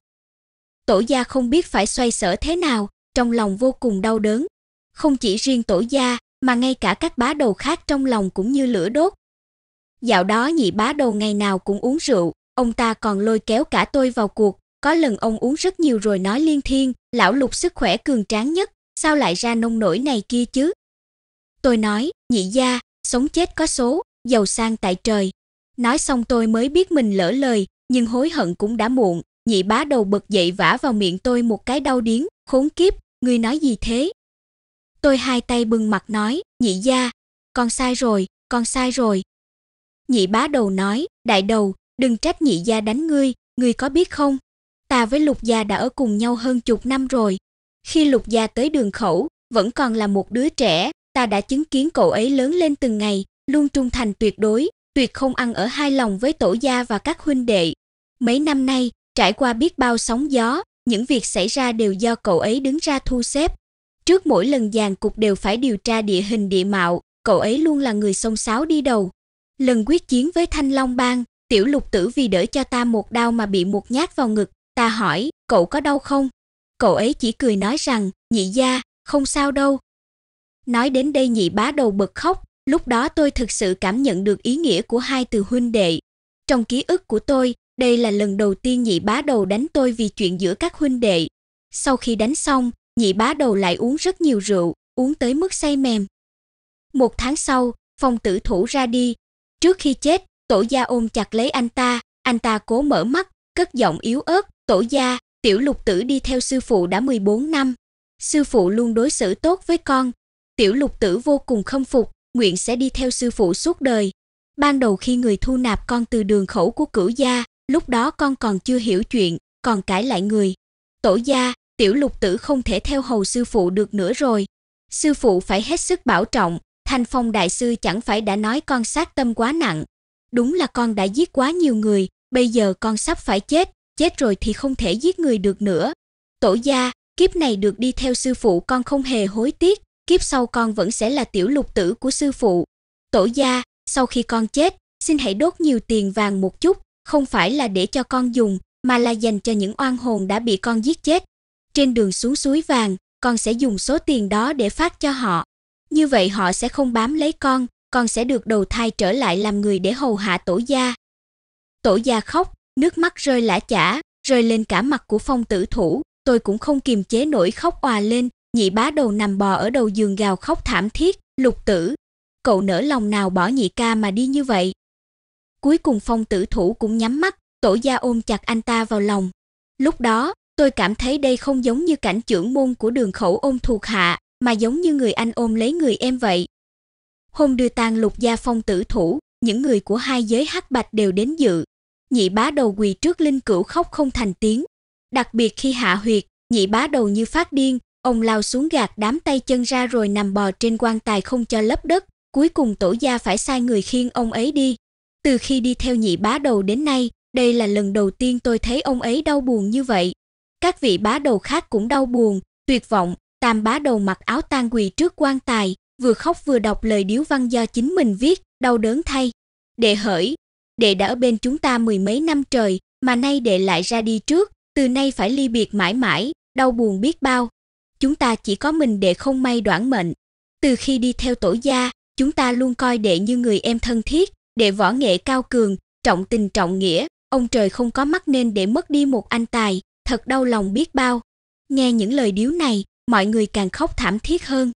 Tổ gia không biết phải xoay sở thế nào, trong lòng vô cùng đau đớn. Không chỉ riêng tổ gia, mà ngay cả các bá đầu khác trong lòng cũng như lửa đốt, Dạo đó nhị bá đầu ngày nào cũng uống rượu, ông ta còn lôi kéo cả tôi vào cuộc, có lần ông uống rất nhiều rồi nói liên thiên, lão lục sức khỏe cường tráng nhất, sao lại ra nông nổi này kia chứ? Tôi nói, nhị gia, sống chết có số, giàu sang tại trời. Nói xong tôi mới biết mình lỡ lời, nhưng hối hận cũng đã muộn, nhị bá đầu bật dậy vả vào miệng tôi một cái đau điếng, khốn kiếp, ngươi nói gì thế? Tôi hai tay bưng mặt nói, nhị gia, con sai rồi, con sai rồi, Nhị bá đầu nói, đại đầu, đừng trách nhị gia đánh ngươi, ngươi có biết không? Ta với lục gia đã ở cùng nhau hơn chục năm rồi. Khi lục gia tới đường khẩu, vẫn còn là một đứa trẻ, ta đã chứng kiến cậu ấy lớn lên từng ngày, luôn trung thành tuyệt đối, tuyệt không ăn ở hai lòng với tổ gia và các huynh đệ. Mấy năm nay, trải qua biết bao sóng gió, những việc xảy ra đều do cậu ấy đứng ra thu xếp. Trước mỗi lần dàn cục đều phải điều tra địa hình địa mạo, cậu ấy luôn là người xông xáo đi đầu, Lần quyết chiến với Thanh Long Bang, tiểu lục tử vì đỡ cho ta một đau mà bị một nhát vào ngực, ta hỏi, cậu có đau không? Cậu ấy chỉ cười nói rằng, nhị gia, không sao đâu. Nói đến đây nhị bá đầu bật khóc, lúc đó tôi thực sự cảm nhận được ý nghĩa của hai từ huynh đệ. Trong ký ức của tôi, đây là lần đầu tiên nhị bá đầu đánh tôi vì chuyện giữa các huynh đệ. Sau khi đánh xong, nhị bá đầu lại uống rất nhiều rượu, uống tới mức say mềm. Một tháng sau, phong tử thủ ra đi, Trước khi chết, tổ gia ôm chặt lấy anh ta, anh ta cố mở mắt, cất giọng yếu ớt, tổ gia, tiểu lục tử đi theo sư phụ đã 14 năm. Sư phụ luôn đối xử tốt với con. Tiểu lục tử vô cùng khâm phục, nguyện sẽ đi theo sư phụ suốt đời. Ban đầu khi người thu nạp con từ đường khẩu của cửu gia, lúc đó con còn chưa hiểu chuyện, còn cãi lại người. Tổ gia, tiểu lục tử không thể theo hầu sư phụ được nữa rồi. Sư phụ phải hết sức bảo trọng, Thanh Phong Đại Sư chẳng phải đã nói con sát tâm quá nặng. Đúng là con đã giết quá nhiều người, bây giờ con sắp phải chết, chết rồi thì không thể giết người được nữa. Tổ gia, kiếp này được đi theo sư phụ con không hề hối tiếc, kiếp sau con vẫn sẽ là tiểu lục tử của sư phụ. Tổ gia, sau khi con chết, xin hãy đốt nhiều tiền vàng một chút, không phải là để cho con dùng, mà là dành cho những oan hồn đã bị con giết chết. Trên đường xuống suối vàng, con sẽ dùng số tiền đó để phát cho họ. Như vậy họ sẽ không bám lấy con, con sẽ được đầu thai trở lại làm người để hầu hạ tổ gia. Tổ gia khóc, nước mắt rơi lã chả, rơi lên cả mặt của phong tử thủ, tôi cũng không kiềm chế nổi khóc òa lên, nhị bá đầu nằm bò ở đầu giường gào khóc thảm thiết, lục tử. Cậu nỡ lòng nào bỏ nhị ca mà đi như vậy. Cuối cùng phong tử thủ cũng nhắm mắt, tổ gia ôm chặt anh ta vào lòng. Lúc đó, tôi cảm thấy đây không giống như cảnh trưởng môn của đường khẩu ôm thuộc hạ, mà giống như người anh ôm lấy người em vậy. Hôm đưa tang Lục Gia Phong tử thủ, những người của hai giới hắc bạch đều đến dự. Nhị bá đầu quỳ trước linh cửu khóc không thành tiếng. Đặc biệt khi hạ huyệt, nhị bá đầu như phát điên, ông lao xuống gạt đám tay chân ra rồi nằm bò trên quan tài không cho lấp đất, cuối cùng tổ gia phải sai người khiêng ông ấy đi. Từ khi đi theo nhị bá đầu đến nay, đây là lần đầu tiên tôi thấy ông ấy đau buồn như vậy. Các vị bá đầu khác cũng đau buồn, tuyệt vọng, Tam bá đầu mặc áo tang quỳ trước quan tài, vừa khóc vừa đọc lời điếu văn do chính mình viết, đau đớn thay. Đệ hỡi, đệ đã ở bên chúng ta mười mấy năm trời, mà nay đệ lại ra đi trước, từ nay phải ly biệt mãi mãi, đau buồn biết bao. Chúng ta chỉ có mình đệ không may đoạn mệnh. Từ khi đi theo tổ gia, chúng ta luôn coi đệ như người em thân thiết, đệ võ nghệ cao cường, trọng tình trọng nghĩa, ông trời không có mắt nên đệ mất đi một anh tài, thật đau lòng biết bao. Nghe những lời điếu này, mọi người càng khóc thảm thiết hơn.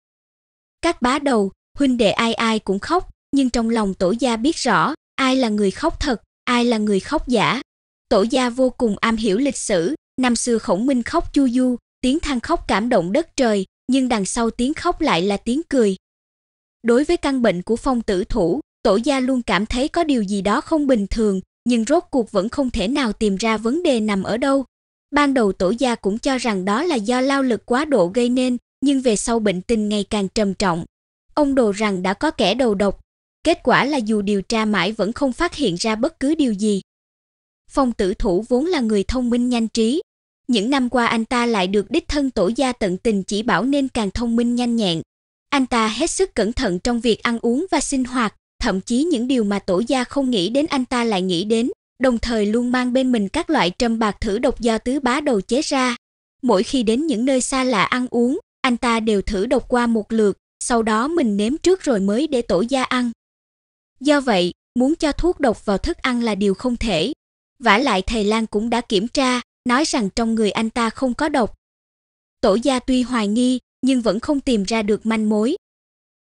Các bá đầu, huynh đệ ai ai cũng khóc, nhưng trong lòng tổ gia biết rõ, ai là người khóc thật, ai là người khóc giả. Tổ gia vô cùng am hiểu lịch sử, năm xưa Khổng Minh khóc chu du, tiếng than khóc cảm động đất trời, nhưng đằng sau tiếng khóc lại là tiếng cười. Đối với căn bệnh của phong tử thủ, tổ gia luôn cảm thấy có điều gì đó không bình thường, nhưng rốt cuộc vẫn không thể nào tìm ra vấn đề nằm ở đâu. Ban đầu tổ gia cũng cho rằng đó là do lao lực quá độ gây nên, nhưng về sau bệnh tình ngày càng trầm trọng. Ông đồ rằng đã có kẻ đầu độc, kết quả là dù điều tra mãi vẫn không phát hiện ra bất cứ điều gì. Phong tử thủ vốn là người thông minh nhanh trí, những năm qua anh ta lại được đích thân tổ gia tận tình chỉ bảo nên càng thông minh nhanh nhẹn. Anh ta hết sức cẩn thận trong việc ăn uống và sinh hoạt, thậm chí những điều mà tổ gia không nghĩ đến anh ta lại nghĩ đến đồng thời luôn mang bên mình các loại trâm bạc thử độc do tứ bá đầu chế ra. Mỗi khi đến những nơi xa lạ ăn uống, anh ta đều thử độc qua một lượt, sau đó mình nếm trước rồi mới để tổ gia ăn. Do vậy, muốn cho thuốc độc vào thức ăn là điều không thể. Vả lại thầy Lan cũng đã kiểm tra, nói rằng trong người anh ta không có độc. Tổ gia tuy hoài nghi, nhưng vẫn không tìm ra được manh mối.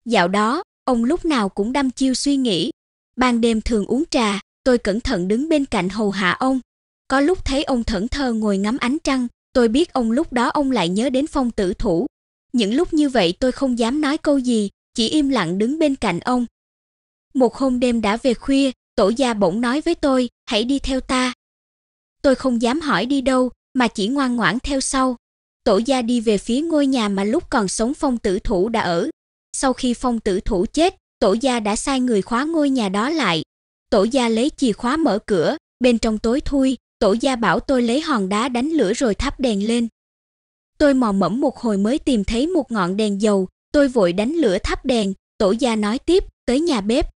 Dạo đó, ông lúc nào cũng đăm chiêu suy nghĩ, ban đêm thường uống trà, tôi cẩn thận đứng bên cạnh hầu hạ ông. Có lúc thấy ông thẫn thờ ngồi ngắm ánh trăng, tôi biết ông lúc đó ông lại nhớ đến phong tử thủ. Những lúc như vậy tôi không dám nói câu gì, chỉ im lặng đứng bên cạnh ông. Một hôm đêm đã về khuya, tổ gia bỗng nói với tôi, hãy đi theo ta. Tôi không dám hỏi đi đâu, mà chỉ ngoan ngoãn theo sau. Tổ gia đi về phía ngôi nhà mà lúc còn sống phong tử thủ đã ở. Sau khi phong tử thủ chết, tổ gia đã sai người khóa ngôi nhà đó lại, tổ gia lấy chìa khóa mở cửa, bên trong tối thui, tổ gia bảo tôi lấy hòn đá đánh lửa rồi thắp đèn lên. Tôi mò mẫm một hồi mới tìm thấy một ngọn đèn dầu, tôi vội đánh lửa thắp đèn, tổ gia nói tiếp, tới nhà bếp.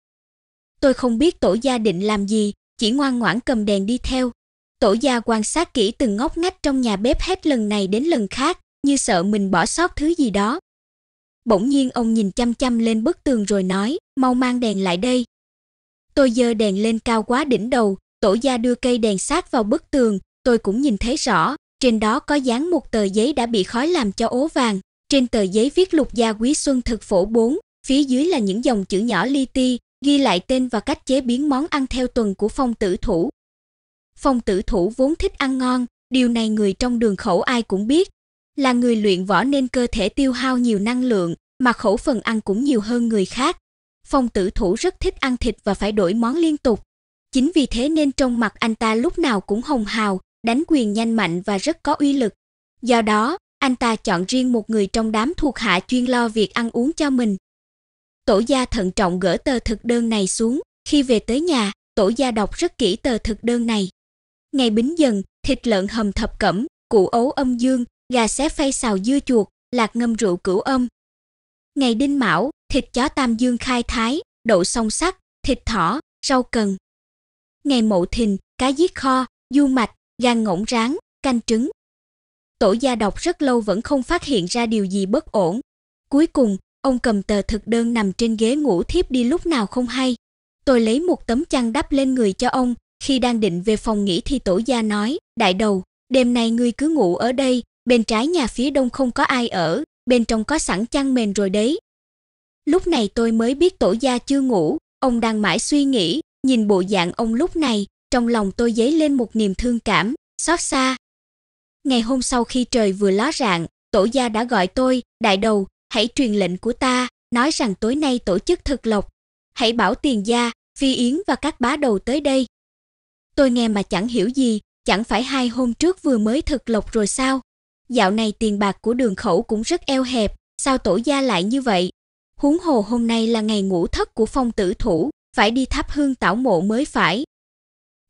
Tôi không biết tổ gia định làm gì, chỉ ngoan ngoãn cầm đèn đi theo. Tổ gia quan sát kỹ từng ngóc ngách trong nhà bếp hết lần này đến lần khác, như sợ mình bỏ sót thứ gì đó. Bỗng nhiên ông nhìn chăm chăm lên bức tường rồi nói, mau mang đèn lại đây. Tôi dơ đèn lên cao quá đỉnh đầu, tổ gia đưa cây đèn sát vào bức tường, tôi cũng nhìn thấy rõ, trên đó có dán một tờ giấy đã bị khói làm cho ố vàng. Trên tờ giấy viết lục gia quý xuân thực phổ 4, phía dưới là những dòng chữ nhỏ li ti, ghi lại tên và cách chế biến món ăn theo tuần của phong tử thủ. Phong tử thủ vốn thích ăn ngon, điều này người trong đường khẩu ai cũng biết. Là người luyện võ nên cơ thể tiêu hao nhiều năng lượng, mà khẩu phần ăn cũng nhiều hơn người khác, Phong tử thủ rất thích ăn thịt và phải đổi món liên tục. Chính vì thế nên trong mặt anh ta lúc nào cũng hồng hào, đánh quyền nhanh mạnh và rất có uy lực. Do đó, anh ta chọn riêng một người trong đám thuộc hạ chuyên lo việc ăn uống cho mình. Tổ gia thận trọng gỡ tờ thực đơn này xuống, khi về tới nhà, tổ gia đọc rất kỹ tờ thực đơn này. Ngày bính dần, thịt lợn hầm thập cẩm, củ ấu âm dương, gà xé phay xào dưa chuột, lạc ngâm rượu cửu âm. Ngày đinh mão, thịt chó tam dương khai thái, đậu song sắc, thịt thỏ, rau cần. Ngày mậu thìn, cá giết kho, du mạch, gan ngỗng rán, canh trứng. Tổ gia đọc rất lâu vẫn không phát hiện ra điều gì bất ổn. Cuối cùng, ông cầm tờ thực đơn nằm trên ghế ngủ thiếp đi lúc nào không hay. Tôi lấy một tấm chăn đắp lên người cho ông, khi đang định về phòng nghỉ thì tổ gia nói, đại đầu, đêm nay ngươi cứ ngủ ở đây, bên trái nhà phía đông không có ai ở, bên trong có sẵn chăn mền rồi đấy, Lúc này tôi mới biết tổ gia chưa ngủ, ông đang mãi suy nghĩ, nhìn bộ dạng ông lúc này, trong lòng tôi dấy lên một niềm thương cảm, xót xa. Ngày hôm sau khi trời vừa ló rạng, tổ gia đã gọi tôi, đại đầu, hãy truyền lệnh của ta, nói rằng tối nay tổ chức thực lộc. Hãy bảo tiền gia, phi yến và các bá đầu tới đây. Tôi nghe mà chẳng hiểu gì, chẳng phải hai hôm trước vừa mới thực lộc rồi sao? Dạo này tiền bạc của đường khẩu cũng rất eo hẹp, sao tổ gia lại như vậy? huống hồ hôm nay là ngày ngũ thất của phong tử thủ, phải đi thắp hương tảo mộ mới phải.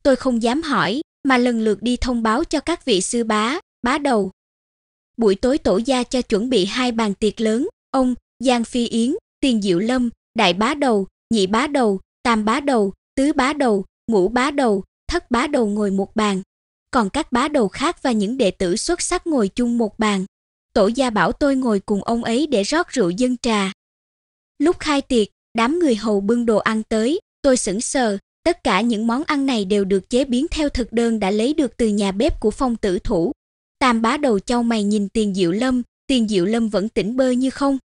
Tôi không dám hỏi, mà lần lượt đi thông báo cho các vị sư bá, bá đầu. Buổi tối tổ gia cho chuẩn bị hai bàn tiệc lớn, ông, Giang Phi Yến, Tiền Diệu Lâm, Đại Bá Đầu, Nhị Bá Đầu, Tam Bá Đầu, Tứ Bá Đầu, Ngũ Bá Đầu, Thất Bá Đầu ngồi một bàn. Còn các bá đầu khác và những đệ tử xuất sắc ngồi chung một bàn. Tổ gia bảo tôi ngồi cùng ông ấy để rót rượu dân trà. Lúc khai tiệc, đám người hầu bưng đồ ăn tới, tôi sững sờ, tất cả những món ăn này đều được chế biến theo thực đơn đã lấy được từ nhà bếp của phong tử thủ. Tam bá đầu châu mày nhìn tiền diệu lâm, tiền diệu lâm vẫn tỉnh bơ như không.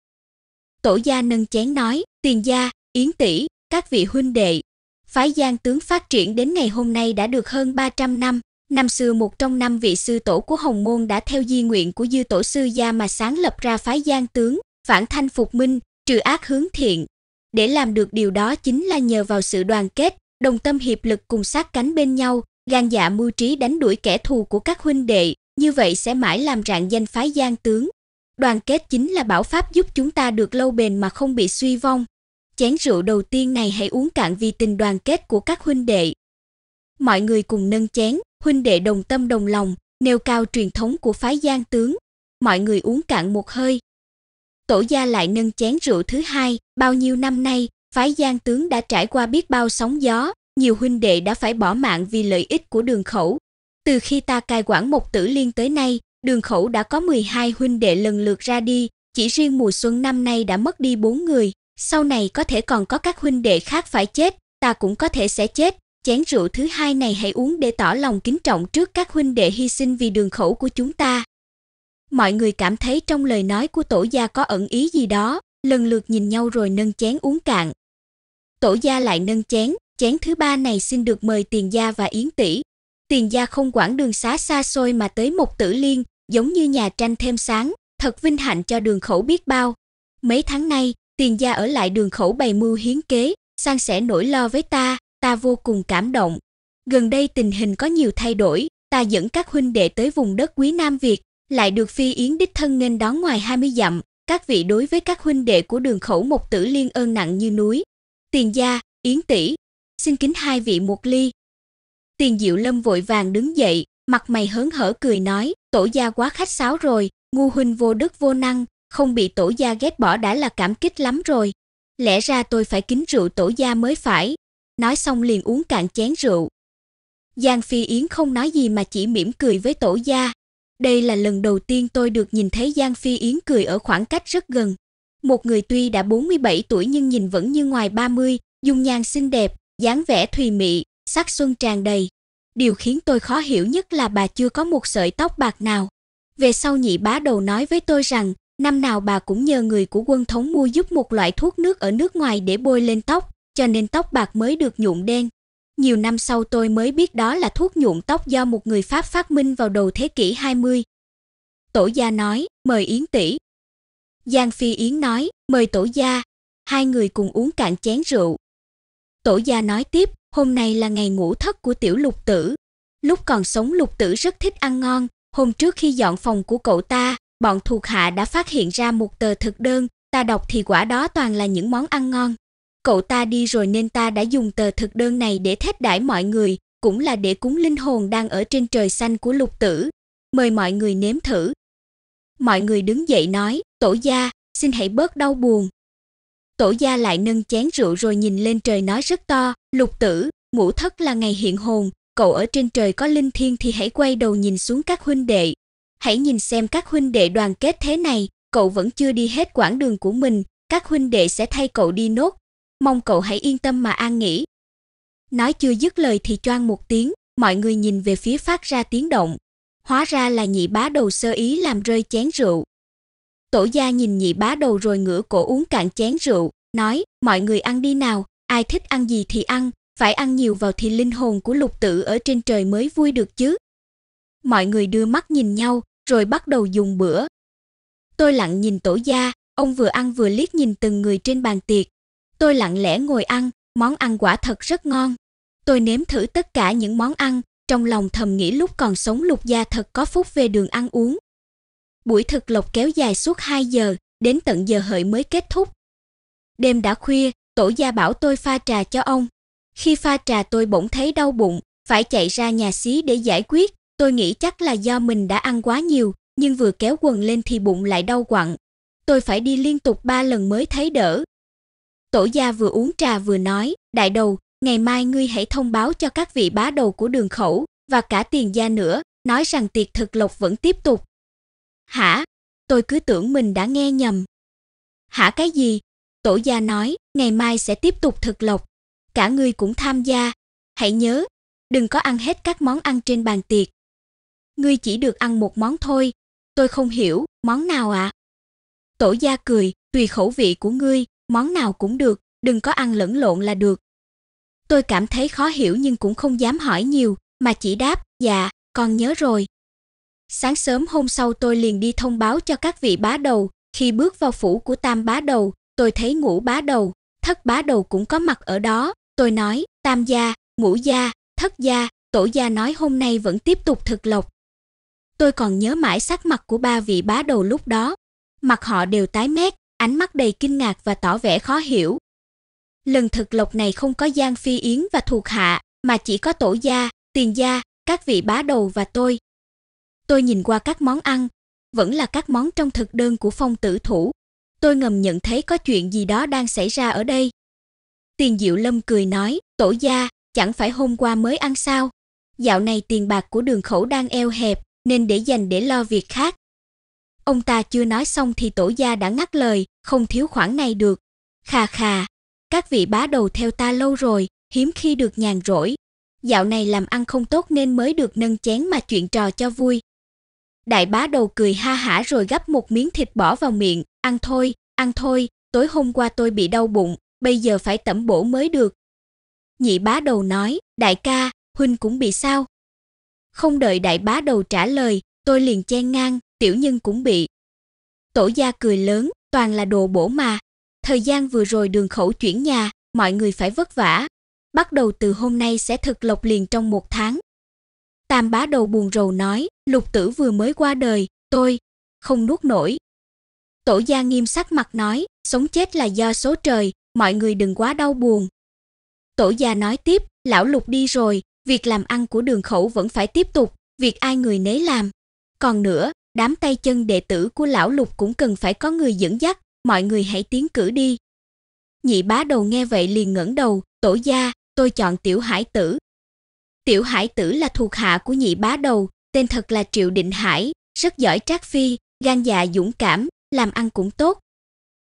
Tổ gia nâng chén nói, tiền gia, yến tỷ, các vị huynh đệ. Phái giang tướng phát triển đến ngày hôm nay đã được hơn 300 năm. Năm xưa một trong năm vị sư tổ của Hồng Môn đã theo di nguyện của dư tổ sư gia mà sáng lập ra phái giang tướng, phản thanh phục minh, trừ ác hướng thiện. Để làm được điều đó chính là nhờ vào sự đoàn kết, đồng tâm hiệp lực cùng sát cánh bên nhau, gan dạ mưu trí đánh đuổi kẻ thù của các huynh đệ, như vậy sẽ mãi làm rạng danh phái gian tướng. Đoàn kết chính là bảo pháp giúp chúng ta được lâu bền mà không bị suy vong. Chén rượu đầu tiên này hãy uống cạn vì tình đoàn kết của các huynh đệ. Mọi người cùng nâng chén, huynh đệ đồng tâm đồng lòng, nêu cao truyền thống của phái gian tướng. Mọi người uống cạn một hơi, tổ gia lại nâng chén rượu thứ hai, bao nhiêu năm nay, phái Giang tướng đã trải qua biết bao sóng gió, nhiều huynh đệ đã phải bỏ mạng vì lợi ích của đường khẩu. Từ khi ta cai quản một tử liên tới nay, đường khẩu đã có 12 huynh đệ lần lượt ra đi, chỉ riêng mùa xuân năm nay đã mất đi bốn người, sau này có thể còn có các huynh đệ khác phải chết, ta cũng có thể sẽ chết. Chén rượu thứ hai này hãy uống để tỏ lòng kính trọng trước các huynh đệ hy sinh vì đường khẩu của chúng ta mọi người cảm thấy trong lời nói của tổ gia có ẩn ý gì đó, lần lượt nhìn nhau rồi nâng chén uống cạn. Tổ gia lại nâng chén, chén thứ ba này xin được mời Tiền gia và Yến tỷ. Tiền gia không quản đường xá xa xôi mà tới một tử liên, giống như nhà tranh thêm sáng, thật vinh hạnh cho đường khẩu biết bao. Mấy tháng nay, Tiền gia ở lại đường khẩu bày mưu hiến kế, sang sẻ nỗi lo với ta, ta vô cùng cảm động. Gần đây tình hình có nhiều thay đổi, ta dẫn các huynh đệ tới vùng đất quý Nam Việt, lại được phi yến đích thân nghênh đón ngoài 20 dặm, các vị đối với các huynh đệ của đường khẩu một tử liên ơn nặng như núi. Tiền gia, yến tỷ, xin kính hai vị một ly. Tiền Diệu Lâm vội vàng đứng dậy, mặt mày hớn hở cười nói, tổ gia quá khách sáo rồi, ngu huynh vô đức vô năng, không bị tổ gia ghét bỏ đã là cảm kích lắm rồi. Lẽ ra tôi phải kính rượu tổ gia mới phải. Nói xong liền uống cạn chén rượu. Giang Phi Yến không nói gì mà chỉ mỉm cười với tổ gia, đây là lần đầu tiên tôi được nhìn thấy Giang Phi Yến cười ở khoảng cách rất gần. Một người tuy đã 47 tuổi nhưng nhìn vẫn như ngoài 30, dung nhan xinh đẹp, dáng vẻ thùy mị, sắc xuân tràn đầy. Điều khiến tôi khó hiểu nhất là bà chưa có một sợi tóc bạc nào. Về sau nhị bá đầu nói với tôi rằng, năm nào bà cũng nhờ người của quân thống mua giúp một loại thuốc nước ở nước ngoài để bôi lên tóc, cho nên tóc bạc mới được nhuộm đen. Nhiều năm sau tôi mới biết đó là thuốc nhuộm tóc do một người Pháp phát minh vào đầu thế kỷ 20. Tổ gia nói, mời Yến tỷ. Giang Phi Yến nói, mời tổ gia. Hai người cùng uống cạn chén rượu. Tổ gia nói tiếp, hôm nay là ngày ngủ thất của tiểu lục tử. Lúc còn sống lục tử rất thích ăn ngon. Hôm trước khi dọn phòng của cậu ta, bọn thuộc hạ đã phát hiện ra một tờ thực đơn. Ta đọc thì quả đó toàn là những món ăn ngon cậu ta đi rồi nên ta đã dùng tờ thực đơn này để thét đãi mọi người, cũng là để cúng linh hồn đang ở trên trời xanh của lục tử. Mời mọi người nếm thử. Mọi người đứng dậy nói, tổ gia, xin hãy bớt đau buồn. Tổ gia lại nâng chén rượu rồi nhìn lên trời nói rất to, lục tử, ngũ thất là ngày hiện hồn, cậu ở trên trời có linh thiên thì hãy quay đầu nhìn xuống các huynh đệ. Hãy nhìn xem các huynh đệ đoàn kết thế này, cậu vẫn chưa đi hết quãng đường của mình, các huynh đệ sẽ thay cậu đi nốt, mong cậu hãy yên tâm mà an nghỉ. Nói chưa dứt lời thì choang một tiếng, mọi người nhìn về phía phát ra tiếng động. Hóa ra là nhị bá đầu sơ ý làm rơi chén rượu. Tổ gia nhìn nhị bá đầu rồi ngửa cổ uống cạn chén rượu, nói, mọi người ăn đi nào, ai thích ăn gì thì ăn, phải ăn nhiều vào thì linh hồn của lục tử ở trên trời mới vui được chứ. Mọi người đưa mắt nhìn nhau, rồi bắt đầu dùng bữa. Tôi lặng nhìn tổ gia, ông vừa ăn vừa liếc nhìn từng người trên bàn tiệc, Tôi lặng lẽ ngồi ăn, món ăn quả thật rất ngon. Tôi nếm thử tất cả những món ăn, trong lòng thầm nghĩ lúc còn sống lục gia thật có phúc về đường ăn uống. Buổi thực lộc kéo dài suốt 2 giờ, đến tận giờ hợi mới kết thúc. Đêm đã khuya, tổ gia bảo tôi pha trà cho ông. Khi pha trà tôi bỗng thấy đau bụng, phải chạy ra nhà xí để giải quyết. Tôi nghĩ chắc là do mình đã ăn quá nhiều, nhưng vừa kéo quần lên thì bụng lại đau quặn. Tôi phải đi liên tục ba lần mới thấy đỡ, Tổ gia vừa uống trà vừa nói, đại đầu, ngày mai ngươi hãy thông báo cho các vị bá đầu của đường khẩu và cả tiền gia nữa, nói rằng tiệc thực lộc vẫn tiếp tục. Hả? Tôi cứ tưởng mình đã nghe nhầm. Hả cái gì? Tổ gia nói, ngày mai sẽ tiếp tục thực lộc. Cả ngươi cũng tham gia. Hãy nhớ, đừng có ăn hết các món ăn trên bàn tiệc. Ngươi chỉ được ăn một món thôi. Tôi không hiểu, món nào ạ? À? Tổ gia cười, tùy khẩu vị của ngươi, món nào cũng được, đừng có ăn lẫn lộn là được. Tôi cảm thấy khó hiểu nhưng cũng không dám hỏi nhiều, mà chỉ đáp, dạ, con nhớ rồi. Sáng sớm hôm sau tôi liền đi thông báo cho các vị bá đầu, khi bước vào phủ của tam bá đầu, tôi thấy ngũ bá đầu, thất bá đầu cũng có mặt ở đó, tôi nói, tam gia, ngũ gia, thất gia, tổ gia nói hôm nay vẫn tiếp tục thực lộc. Tôi còn nhớ mãi sắc mặt của ba vị bá đầu lúc đó, mặt họ đều tái mét, ánh mắt đầy kinh ngạc và tỏ vẻ khó hiểu. Lần thực lộc này không có Giang Phi Yến và thuộc hạ, mà chỉ có tổ gia, tiền gia, các vị bá đầu và tôi. Tôi nhìn qua các món ăn, vẫn là các món trong thực đơn của phong tử thủ. Tôi ngầm nhận thấy có chuyện gì đó đang xảy ra ở đây. Tiền Diệu Lâm cười nói, tổ gia, chẳng phải hôm qua mới ăn sao? Dạo này tiền bạc của đường khẩu đang eo hẹp, nên để dành để lo việc khác, Ông ta chưa nói xong thì tổ gia đã ngắt lời, không thiếu khoản này được. Khà khà, các vị bá đầu theo ta lâu rồi, hiếm khi được nhàn rỗi. Dạo này làm ăn không tốt nên mới được nâng chén mà chuyện trò cho vui. Đại bá đầu cười ha hả rồi gắp một miếng thịt bỏ vào miệng, ăn thôi, ăn thôi, tối hôm qua tôi bị đau bụng, bây giờ phải tẩm bổ mới được. Nhị bá đầu nói, đại ca, huynh cũng bị sao? Không đợi đại bá đầu trả lời, tôi liền chen ngang, tiểu nhân cũng bị. Tổ gia cười lớn, toàn là đồ bổ mà. Thời gian vừa rồi đường khẩu chuyển nhà, mọi người phải vất vả. Bắt đầu từ hôm nay sẽ thực lộc liền trong một tháng. Tam bá đầu buồn rầu nói, lục tử vừa mới qua đời, tôi, không nuốt nổi. Tổ gia nghiêm sắc mặt nói, sống chết là do số trời, mọi người đừng quá đau buồn. Tổ gia nói tiếp, lão lục đi rồi, việc làm ăn của đường khẩu vẫn phải tiếp tục, việc ai người nấy làm. Còn nữa, đám tay chân đệ tử của lão lục cũng cần phải có người dẫn dắt, mọi người hãy tiến cử đi. Nhị bá đầu nghe vậy liền ngẩng đầu, tổ gia, tôi chọn tiểu hải tử. Tiểu hải tử là thuộc hạ của nhị bá đầu, tên thật là Triệu Định Hải, rất giỏi trác phi, gan dạ dũng cảm, làm ăn cũng tốt.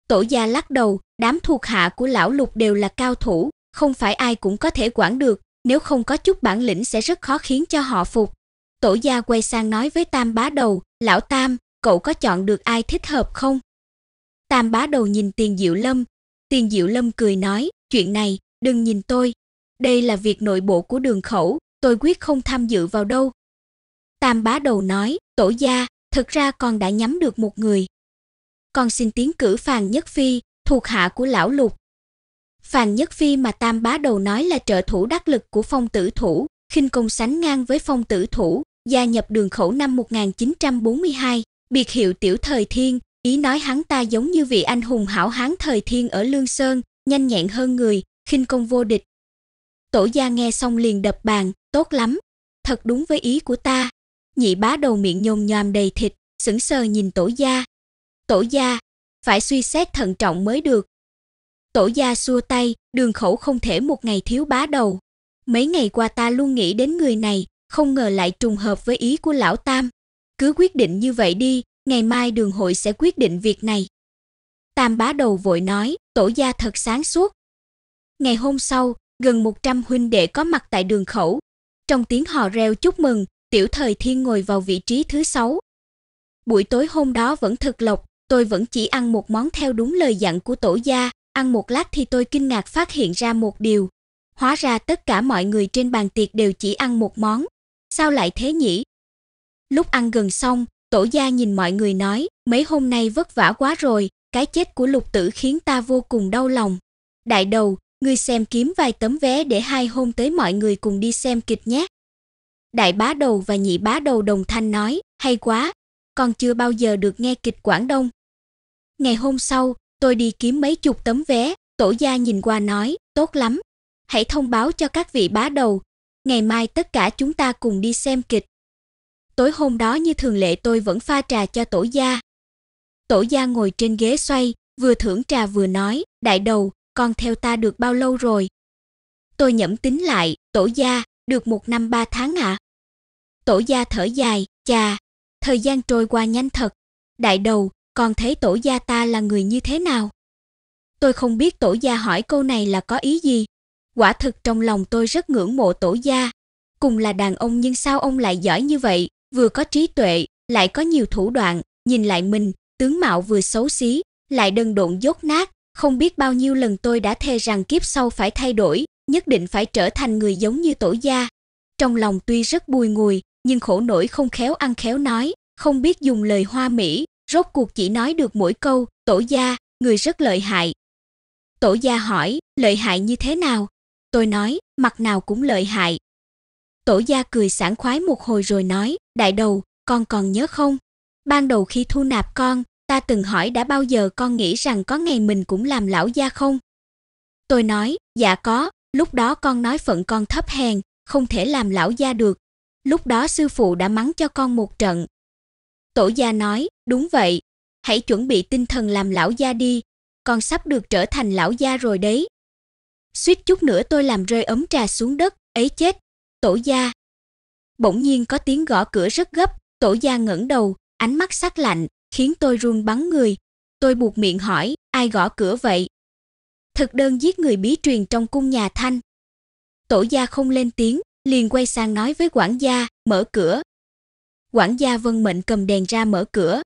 Tổ gia lắc đầu, đám thuộc hạ của lão lục đều là cao thủ, không phải ai cũng có thể quản được, nếu không có chút bản lĩnh sẽ rất khó khiến cho họ phục. Tổ gia quay sang nói với Tam Bá Đầu, "Lão Tam, cậu có chọn được ai thích hợp không?" Tam Bá Đầu nhìn Tiền Diệu Lâm, Tiền Diệu Lâm cười nói, "Chuyện này, đừng nhìn tôi, đây là việc nội bộ của Đường khẩu, tôi quyết không tham dự vào đâu." Tam Bá Đầu nói, "Tổ gia, thực ra con đã nhắm được một người. Con xin tiến cử Phàn Nhất Phi, thuộc hạ của lão Lục." Phàn Nhất Phi mà Tam Bá Đầu nói là trợ thủ đắc lực của Phong Tử Thủ, khinh công sánh ngang với Phong Tử Thủ, gia nhập đường khẩu năm 1942, biệt hiệu Tiểu Thời Thiên, ý nói hắn ta giống như vị anh hùng hảo hán Thời Thiên ở Lương Sơn, nhanh nhẹn hơn người, khinh công vô địch. Tổ gia nghe xong liền đập bàn, tốt lắm, thật đúng với ý của ta. Nhị bá đầu miệng nhồm nhòm đầy thịt, sững sờ nhìn tổ gia. Tổ gia, phải suy xét thận trọng mới được. Tổ gia xua tay, đường khẩu không thể một ngày thiếu bá đầu. Mấy ngày qua ta luôn nghĩ đến người này, không ngờ lại trùng hợp với ý của lão Tam. Cứ quyết định như vậy đi, ngày mai đường hội sẽ quyết định việc này. Tam bá đầu vội nói, tổ gia thật sáng suốt. Ngày hôm sau, gần 100 huynh đệ có mặt tại đường khẩu. Trong tiếng hò reo chúc mừng, tiểu thời thiên ngồi vào vị trí thứ sáu. Buổi tối hôm đó vẫn thật lộc, tôi vẫn chỉ ăn một món theo đúng lời dặn của tổ gia, ăn một lát thì tôi kinh ngạc phát hiện ra một điều. Hóa ra tất cả mọi người trên bàn tiệc đều chỉ ăn một món, sao lại thế nhỉ? Lúc ăn gần xong, tổ gia nhìn mọi người nói, mấy hôm nay vất vả quá rồi, cái chết của lục tử khiến ta vô cùng đau lòng. Đại đầu, ngươi xem kiếm vài tấm vé để hai hôm tới mọi người cùng đi xem kịch nhé. Đại bá đầu và nhị bá đầu đồng thanh nói, hay quá, còn chưa bao giờ được nghe kịch Quảng Đông. Ngày hôm sau, tôi đi kiếm mấy chục tấm vé, tổ gia nhìn qua nói, tốt lắm. Hãy thông báo cho các vị bá đầu, ngày mai tất cả chúng ta cùng đi xem kịch. Tối hôm đó như thường lệ tôi vẫn pha trà cho tổ gia. Tổ gia ngồi trên ghế xoay, vừa thưởng trà vừa nói, đại đầu, con theo ta được bao lâu rồi? Tôi nhẩm tính lại, tổ gia, được một năm ba tháng ạ. À? Tổ gia thở dài, chà, thời gian trôi qua nhanh thật. Đại đầu, con thấy tổ gia ta là người như thế nào? Tôi không biết tổ gia hỏi câu này là có ý gì, quả thực trong lòng tôi rất ngưỡng mộ tổ gia. Cùng là đàn ông nhưng sao ông lại giỏi như vậy, vừa có trí tuệ, lại có nhiều thủ đoạn, nhìn lại mình, tướng mạo vừa xấu xí, lại đần độn dốt nát, không biết bao nhiêu lần tôi đã thề rằng kiếp sau phải thay đổi, nhất định phải trở thành người giống như tổ gia. Trong lòng tuy rất bùi ngùi, nhưng khổ nổi không khéo ăn khéo nói, không biết dùng lời hoa mỹ, rốt cuộc chỉ nói được mỗi câu, tổ gia, người rất lợi hại. Tổ gia hỏi, lợi hại như thế nào? Tôi nói, mặt nào cũng lợi hại. Tổ gia cười sảng khoái một hồi rồi nói, đại đầu, con còn nhớ không? Ban đầu khi thu nạp con, ta từng hỏi đã bao giờ con nghĩ rằng có ngày mình cũng làm lão gia không? Tôi nói, dạ có, lúc đó con nói phận con thấp hèn, không thể làm lão gia được. Lúc đó sư phụ đã mắng cho con một trận. Tổ gia nói, đúng vậy, hãy chuẩn bị tinh thần làm lão gia đi, con sắp được trở thành lão gia rồi đấy suýt chút nữa tôi làm rơi ấm trà xuống đất, ấy chết, tổ gia. Bỗng nhiên có tiếng gõ cửa rất gấp, tổ gia ngẩng đầu, ánh mắt sắc lạnh, khiến tôi run bắn người. Tôi buộc miệng hỏi, ai gõ cửa vậy? Thực đơn giết người bí truyền trong cung nhà Thanh. Tổ gia không lên tiếng, liền quay sang nói với quản gia, mở cửa. Quản gia vân mệnh cầm đèn ra mở cửa.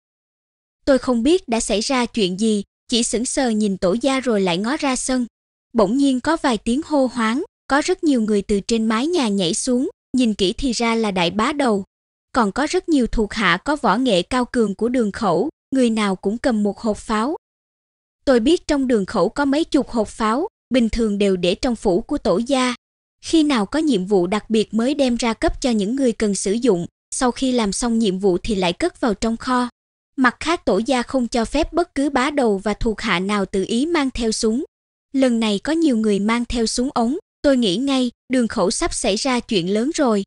Tôi không biết đã xảy ra chuyện gì, chỉ sững sờ nhìn tổ gia rồi lại ngó ra sân bỗng nhiên có vài tiếng hô hoáng, có rất nhiều người từ trên mái nhà nhảy xuống, nhìn kỹ thì ra là đại bá đầu. Còn có rất nhiều thuộc hạ có võ nghệ cao cường của đường khẩu, người nào cũng cầm một hộp pháo. Tôi biết trong đường khẩu có mấy chục hộp pháo, bình thường đều để trong phủ của tổ gia. Khi nào có nhiệm vụ đặc biệt mới đem ra cấp cho những người cần sử dụng, sau khi làm xong nhiệm vụ thì lại cất vào trong kho. Mặt khác tổ gia không cho phép bất cứ bá đầu và thuộc hạ nào tự ý mang theo súng, lần này có nhiều người mang theo súng ống tôi nghĩ ngay đường khẩu sắp xảy ra chuyện lớn rồi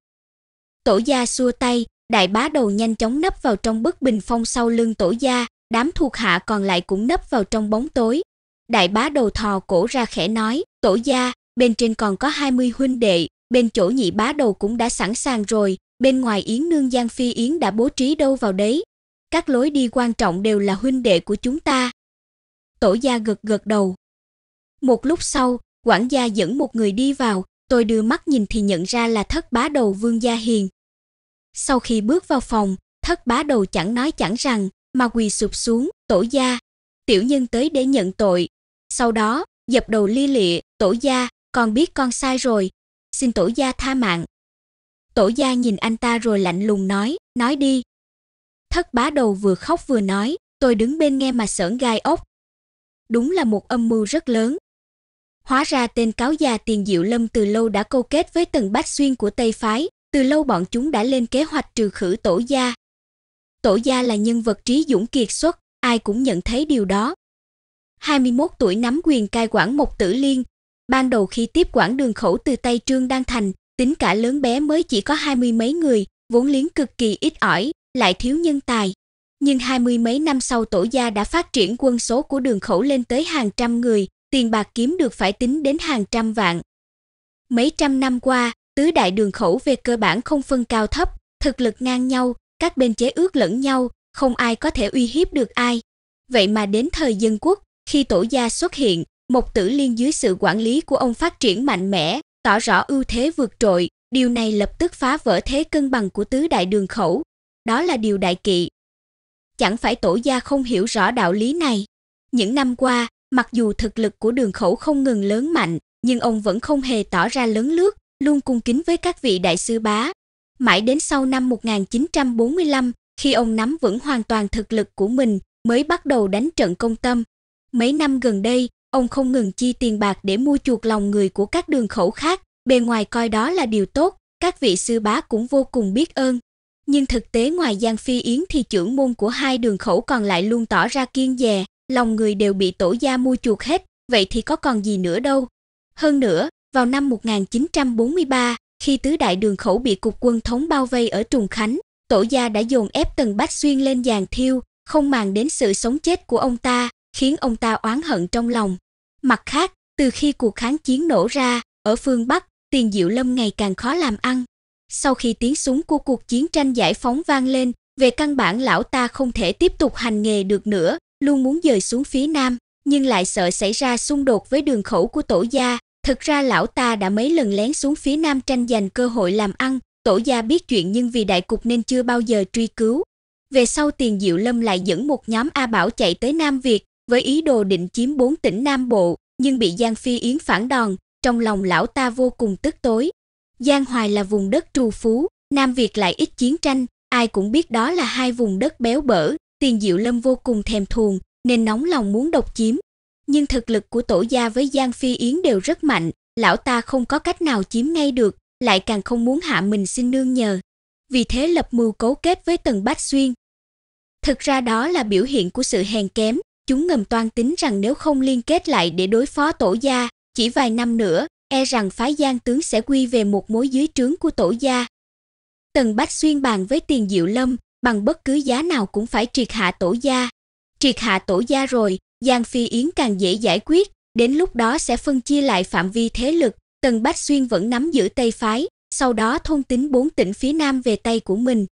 tổ gia xua tay đại bá đầu nhanh chóng nấp vào trong bức bình phong sau lưng tổ gia đám thuộc hạ còn lại cũng nấp vào trong bóng tối đại bá đầu thò cổ ra khẽ nói tổ gia bên trên còn có 20 huynh đệ bên chỗ nhị bá đầu cũng đã sẵn sàng rồi bên ngoài yến nương giang phi yến đã bố trí đâu vào đấy các lối đi quan trọng đều là huynh đệ của chúng ta tổ gia gật gật đầu một lúc sau, quản gia dẫn một người đi vào, tôi đưa mắt nhìn thì nhận ra là thất bá đầu Vương Gia Hiền. Sau khi bước vào phòng, thất bá đầu chẳng nói chẳng rằng, mà quỳ sụp xuống, tổ gia. Tiểu nhân tới để nhận tội. Sau đó, dập đầu li lịa, tổ gia, con biết con sai rồi, xin tổ gia tha mạng. Tổ gia nhìn anh ta rồi lạnh lùng nói, nói đi. Thất bá đầu vừa khóc vừa nói, tôi đứng bên nghe mà sởn gai ốc. Đúng là một âm mưu rất lớn, Hóa ra tên cáo già tiền diệu lâm từ lâu đã câu kết với tần bách xuyên của Tây Phái, từ lâu bọn chúng đã lên kế hoạch trừ khử tổ gia. Tổ gia là nhân vật trí dũng kiệt xuất, ai cũng nhận thấy điều đó. 21 tuổi nắm quyền cai quản một tử liên, ban đầu khi tiếp quản đường khẩu từ Tây Trương Đan Thành, tính cả lớn bé mới chỉ có hai mươi mấy người, vốn liếng cực kỳ ít ỏi, lại thiếu nhân tài. Nhưng hai mươi mấy năm sau tổ gia đã phát triển quân số của đường khẩu lên tới hàng trăm người, tiền bạc kiếm được phải tính đến hàng trăm vạn. Mấy trăm năm qua, tứ đại đường khẩu về cơ bản không phân cao thấp, thực lực ngang nhau, các bên chế ước lẫn nhau, không ai có thể uy hiếp được ai. Vậy mà đến thời dân quốc, khi tổ gia xuất hiện, một Tử Liên dưới sự quản lý của ông phát triển mạnh mẽ, tỏ rõ ưu thế vượt trội, điều này lập tức phá vỡ thế cân bằng của tứ đại đường khẩu. Đó là điều đại kỵ. Chẳng phải tổ gia không hiểu rõ đạo lý này. Những năm qua, Mặc dù thực lực của đường khẩu không ngừng lớn mạnh, nhưng ông vẫn không hề tỏ ra lớn lướt, luôn cung kính với các vị đại sư bá. Mãi đến sau năm 1945, khi ông nắm vững hoàn toàn thực lực của mình, mới bắt đầu đánh trận công tâm. Mấy năm gần đây, ông không ngừng chi tiền bạc để mua chuộc lòng người của các đường khẩu khác, bề ngoài coi đó là điều tốt, các vị sư bá cũng vô cùng biết ơn. Nhưng thực tế ngoài Giang Phi Yến thì trưởng môn của hai đường khẩu còn lại luôn tỏ ra kiên dè, lòng người đều bị tổ gia mua chuột hết, vậy thì có còn gì nữa đâu. Hơn nữa, vào năm 1943, khi tứ đại đường khẩu bị cục quân thống bao vây ở Trùng Khánh, tổ gia đã dồn ép Tần Bách Xuyên lên giàn thiêu, không màng đến sự sống chết của ông ta, khiến ông ta oán hận trong lòng. Mặt khác, từ khi cuộc kháng chiến nổ ra, ở phương Bắc, tiền diệu lâm ngày càng khó làm ăn. Sau khi tiếng súng của cuộc chiến tranh giải phóng vang lên, về căn bản lão ta không thể tiếp tục hành nghề được nữa, luôn muốn dời xuống phía nam, nhưng lại sợ xảy ra xung đột với đường khẩu của tổ gia. Thực ra lão ta đã mấy lần lén xuống phía nam tranh giành cơ hội làm ăn, tổ gia biết chuyện nhưng vì đại cục nên chưa bao giờ truy cứu. Về sau tiền Diệu Lâm lại dẫn một nhóm A Bảo chạy tới Nam Việt, với ý đồ định chiếm bốn tỉnh Nam Bộ, nhưng bị Giang Phi Yến phản đòn, trong lòng lão ta vô cùng tức tối. Giang Hoài là vùng đất trù phú, Nam Việt lại ít chiến tranh, ai cũng biết đó là hai vùng đất béo bở, Tiền Diệu Lâm vô cùng thèm thuồng nên nóng lòng muốn độc chiếm. Nhưng thực lực của tổ gia với Giang Phi Yến đều rất mạnh, lão ta không có cách nào chiếm ngay được, lại càng không muốn hạ mình xin nương nhờ. Vì thế lập mưu cấu kết với Tần Bách Xuyên. Thực ra đó là biểu hiện của sự hèn kém, chúng ngầm toan tính rằng nếu không liên kết lại để đối phó tổ gia, chỉ vài năm nữa, e rằng phái Giang tướng sẽ quy về một mối dưới trướng của tổ gia. Tần Bách Xuyên bàn với Tiền Diệu Lâm, bằng bất cứ giá nào cũng phải triệt hạ tổ gia. Triệt hạ tổ gia rồi, Giang Phi Yến càng dễ giải quyết, đến lúc đó sẽ phân chia lại phạm vi thế lực, Tần Bách Xuyên vẫn nắm giữ Tây phái, sau đó thôn tính bốn tỉnh phía Nam về tay của mình.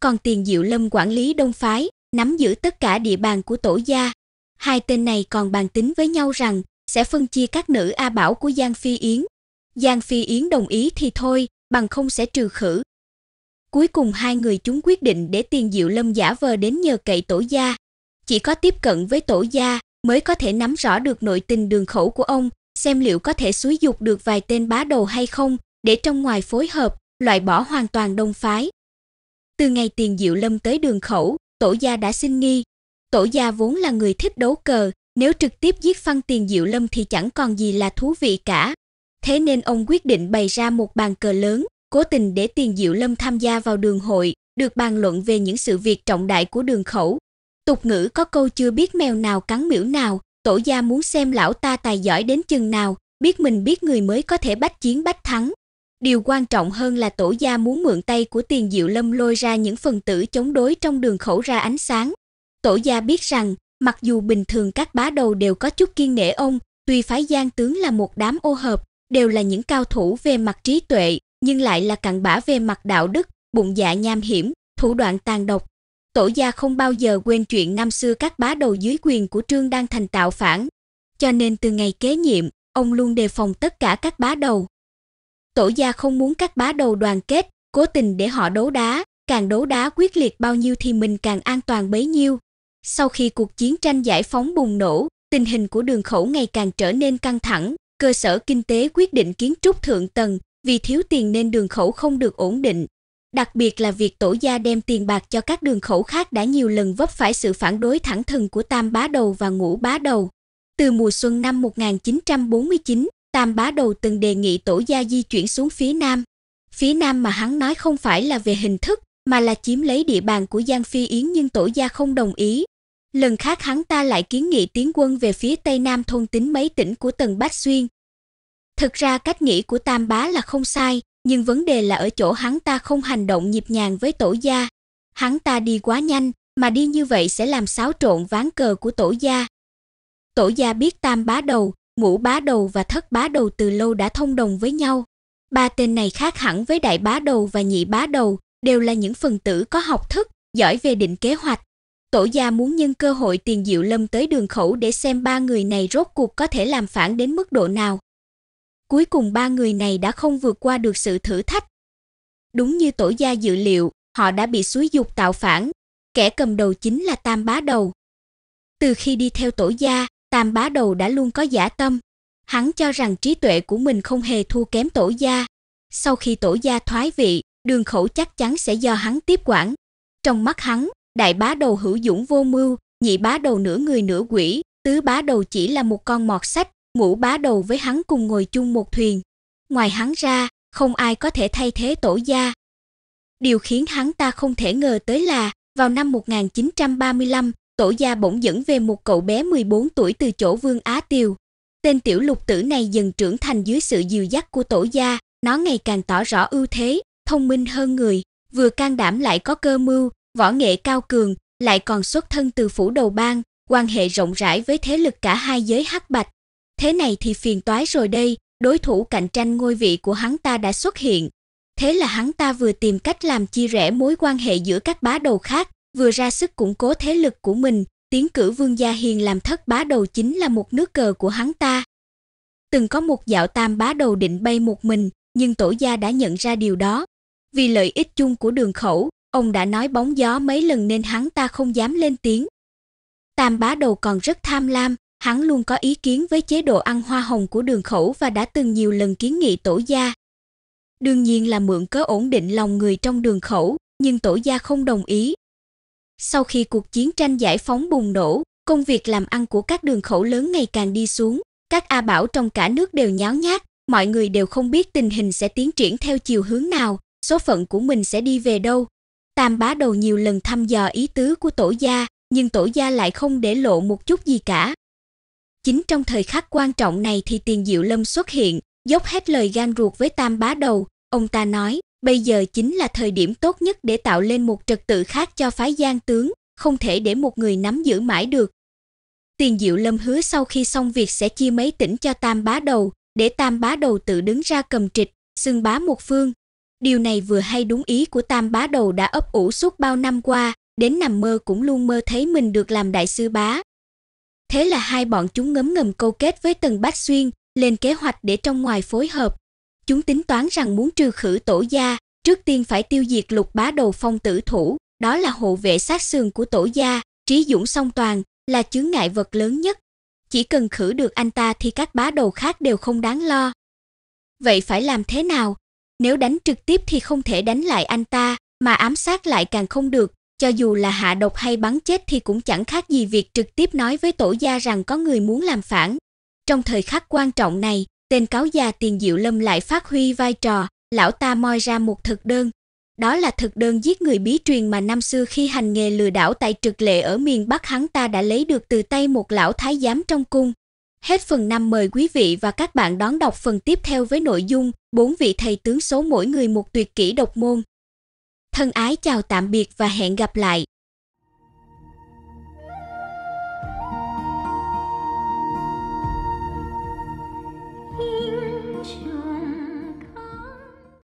Còn Tiền Diệu Lâm quản lý Đông phái, nắm giữ tất cả địa bàn của tổ gia. Hai tên này còn bàn tính với nhau rằng sẽ phân chia các nữ a bảo của Giang Phi Yến. Giang Phi Yến đồng ý thì thôi, bằng không sẽ trừ khử, Cuối cùng hai người chúng quyết định để tiền diệu lâm giả vờ đến nhờ cậy tổ gia. Chỉ có tiếp cận với tổ gia mới có thể nắm rõ được nội tình đường khẩu của ông, xem liệu có thể xúi dục được vài tên bá đầu hay không, để trong ngoài phối hợp, loại bỏ hoàn toàn đông phái. Từ ngày tiền diệu lâm tới đường khẩu, tổ gia đã xin nghi. Tổ gia vốn là người thích đấu cờ, nếu trực tiếp giết phân tiền diệu lâm thì chẳng còn gì là thú vị cả. Thế nên ông quyết định bày ra một bàn cờ lớn, cố tình để Tiền Diệu Lâm tham gia vào đường hội, được bàn luận về những sự việc trọng đại của đường khẩu. Tục ngữ có câu chưa biết mèo nào cắn miễu nào, tổ gia muốn xem lão ta tài giỏi đến chừng nào, biết mình biết người mới có thể bách chiến bách thắng. Điều quan trọng hơn là tổ gia muốn mượn tay của tiền diệu lâm lôi ra những phần tử chống đối trong đường khẩu ra ánh sáng. Tổ gia biết rằng, mặc dù bình thường các bá đầu đều có chút kiên nể ông, tuy phái giang tướng là một đám ô hợp, đều là những cao thủ về mặt trí tuệ, nhưng lại là cặn bã về mặt đạo đức, bụng dạ nham hiểm, thủ đoạn tàn độc. Tổ gia không bao giờ quên chuyện năm xưa các bá đầu dưới quyền của Trương Đan Thành tạo phản, cho nên từ ngày kế nhiệm, ông luôn đề phòng tất cả các bá đầu. Tổ gia không muốn các bá đầu đoàn kết, cố tình để họ đấu đá, càng đấu đá quyết liệt bao nhiêu thì mình càng an toàn bấy nhiêu. Sau khi cuộc chiến tranh giải phóng bùng nổ, tình hình của đường khẩu ngày càng trở nên căng thẳng, cơ sở kinh tế quyết định kiến trúc thượng tầng, vì thiếu tiền nên đường khẩu không được ổn định. Đặc biệt là việc tổ gia đem tiền bạc cho các đường khẩu khác đã nhiều lần vấp phải sự phản đối thẳng thừng của Tam Bá Đầu và Ngũ Bá Đầu. Từ mùa xuân năm 1949, Tam Bá Đầu từng đề nghị tổ gia di chuyển xuống phía Nam. Phía Nam mà hắn nói không phải là về hình thức, mà là chiếm lấy địa bàn của Giang Phi Yến nhưng tổ gia không đồng ý. Lần khác hắn ta lại kiến nghị tiến quân về phía Tây Nam thôn tính mấy tỉnh của Tần Bách Xuyên, Thực ra cách nghĩ của Tam Bá là không sai, nhưng vấn đề là ở chỗ hắn ta không hành động nhịp nhàng với tổ gia. Hắn ta đi quá nhanh, mà đi như vậy sẽ làm xáo trộn ván cờ của tổ gia. Tổ gia biết Tam Bá đầu, Ngũ Bá đầu và Thất Bá đầu từ lâu đã thông đồng với nhau. Ba tên này khác hẳn với Đại Bá đầu và Nhị Bá đầu, đều là những phần tử có học thức, giỏi về định kế hoạch. Tổ gia muốn nhân cơ hội tiền diệu lâm tới đường khẩu để xem ba người này rốt cuộc có thể làm phản đến mức độ nào. Cuối cùng ba người này đã không vượt qua được sự thử thách. Đúng như tổ gia dự liệu, họ đã bị suối dục tạo phản. Kẻ cầm đầu chính là Tam Bá Đầu. Từ khi đi theo tổ gia, Tam Bá Đầu đã luôn có giả tâm. Hắn cho rằng trí tuệ của mình không hề thua kém tổ gia. Sau khi tổ gia thoái vị, đường khẩu chắc chắn sẽ do hắn tiếp quản. Trong mắt hắn, đại bá đầu hữu dũng vô mưu, nhị bá đầu nửa người nửa quỷ, tứ bá đầu chỉ là một con mọt sách ngũ bá đầu với hắn cùng ngồi chung một thuyền. Ngoài hắn ra, không ai có thể thay thế tổ gia. Điều khiến hắn ta không thể ngờ tới là, vào năm 1935, tổ gia bỗng dẫn về một cậu bé 14 tuổi từ chỗ Vương Á Tiều. Tên tiểu lục tử này dần trưởng thành dưới sự dìu dắt của tổ gia, nó ngày càng tỏ rõ ưu thế, thông minh hơn người, vừa can đảm lại có cơ mưu, võ nghệ cao cường, lại còn xuất thân từ phủ đầu bang, quan hệ rộng rãi với thế lực cả hai giới hắc bạch, Thế này thì phiền toái rồi đây, đối thủ cạnh tranh ngôi vị của hắn ta đã xuất hiện. Thế là hắn ta vừa tìm cách làm chia rẽ mối quan hệ giữa các bá đầu khác, vừa ra sức củng cố thế lực của mình, tiến cử Vương Gia Hiền làm thất bá đầu chính là một nước cờ của hắn ta. Từng có một dạo tam bá đầu định bay một mình, nhưng tổ gia đã nhận ra điều đó. Vì lợi ích chung của đường khẩu, ông đã nói bóng gió mấy lần nên hắn ta không dám lên tiếng. Tam bá đầu còn rất tham lam, Hắn luôn có ý kiến với chế độ ăn hoa hồng của đường khẩu và đã từng nhiều lần kiến nghị tổ gia. Đương nhiên là mượn cớ ổn định lòng người trong đường khẩu, nhưng tổ gia không đồng ý. Sau khi cuộc chiến tranh giải phóng bùng nổ, công việc làm ăn của các đường khẩu lớn ngày càng đi xuống, các a bảo trong cả nước đều nháo nhác, mọi người đều không biết tình hình sẽ tiến triển theo chiều hướng nào, số phận của mình sẽ đi về đâu. Tam bá đầu nhiều lần thăm dò ý tứ của tổ gia, nhưng tổ gia lại không để lộ một chút gì cả. Chính trong thời khắc quan trọng này thì Tiền Diệu Lâm xuất hiện, dốc hết lời gan ruột với Tam Bá Đầu, ông ta nói, bây giờ chính là thời điểm tốt nhất để tạo lên một trật tự khác cho phái Giang tướng, không thể để một người nắm giữ mãi được. Tiền Diệu Lâm hứa sau khi xong việc sẽ chia mấy tỉnh cho Tam Bá Đầu, để Tam Bá Đầu tự đứng ra cầm trịch, xưng bá một phương. Điều này vừa hay đúng ý của Tam Bá Đầu đã ấp ủ suốt bao năm qua, đến nằm mơ cũng luôn mơ thấy mình được làm đại sư bá, Thế là hai bọn chúng ngấm ngầm câu kết với Tần Bách Xuyên, lên kế hoạch để trong ngoài phối hợp. Chúng tính toán rằng muốn trừ khử tổ gia, trước tiên phải tiêu diệt lục bá đầu phong tử thủ, đó là hộ vệ sát xương của tổ gia, trí dũng song toàn, là chướng ngại vật lớn nhất. Chỉ cần khử được anh ta thì các bá đầu khác đều không đáng lo. Vậy phải làm thế nào? Nếu đánh trực tiếp thì không thể đánh lại anh ta, mà ám sát lại càng không được, cho dù là hạ độc hay bắn chết thì cũng chẳng khác gì việc trực tiếp nói với tổ gia rằng có người muốn làm phản. Trong thời khắc quan trọng này, tên cáo già tiền diệu lâm lại phát huy vai trò, lão ta moi ra một thực đơn. Đó là thực đơn giết người bí truyền mà năm xưa khi hành nghề lừa đảo tại trực lệ ở miền Bắc hắn ta đã lấy được từ tay một lão thái giám trong cung. Hết phần năm mời quý vị và các bạn đón đọc phần tiếp theo với nội dung bốn vị thầy tướng số mỗi người một tuyệt kỹ độc môn thân ái chào tạm biệt và hẹn gặp lại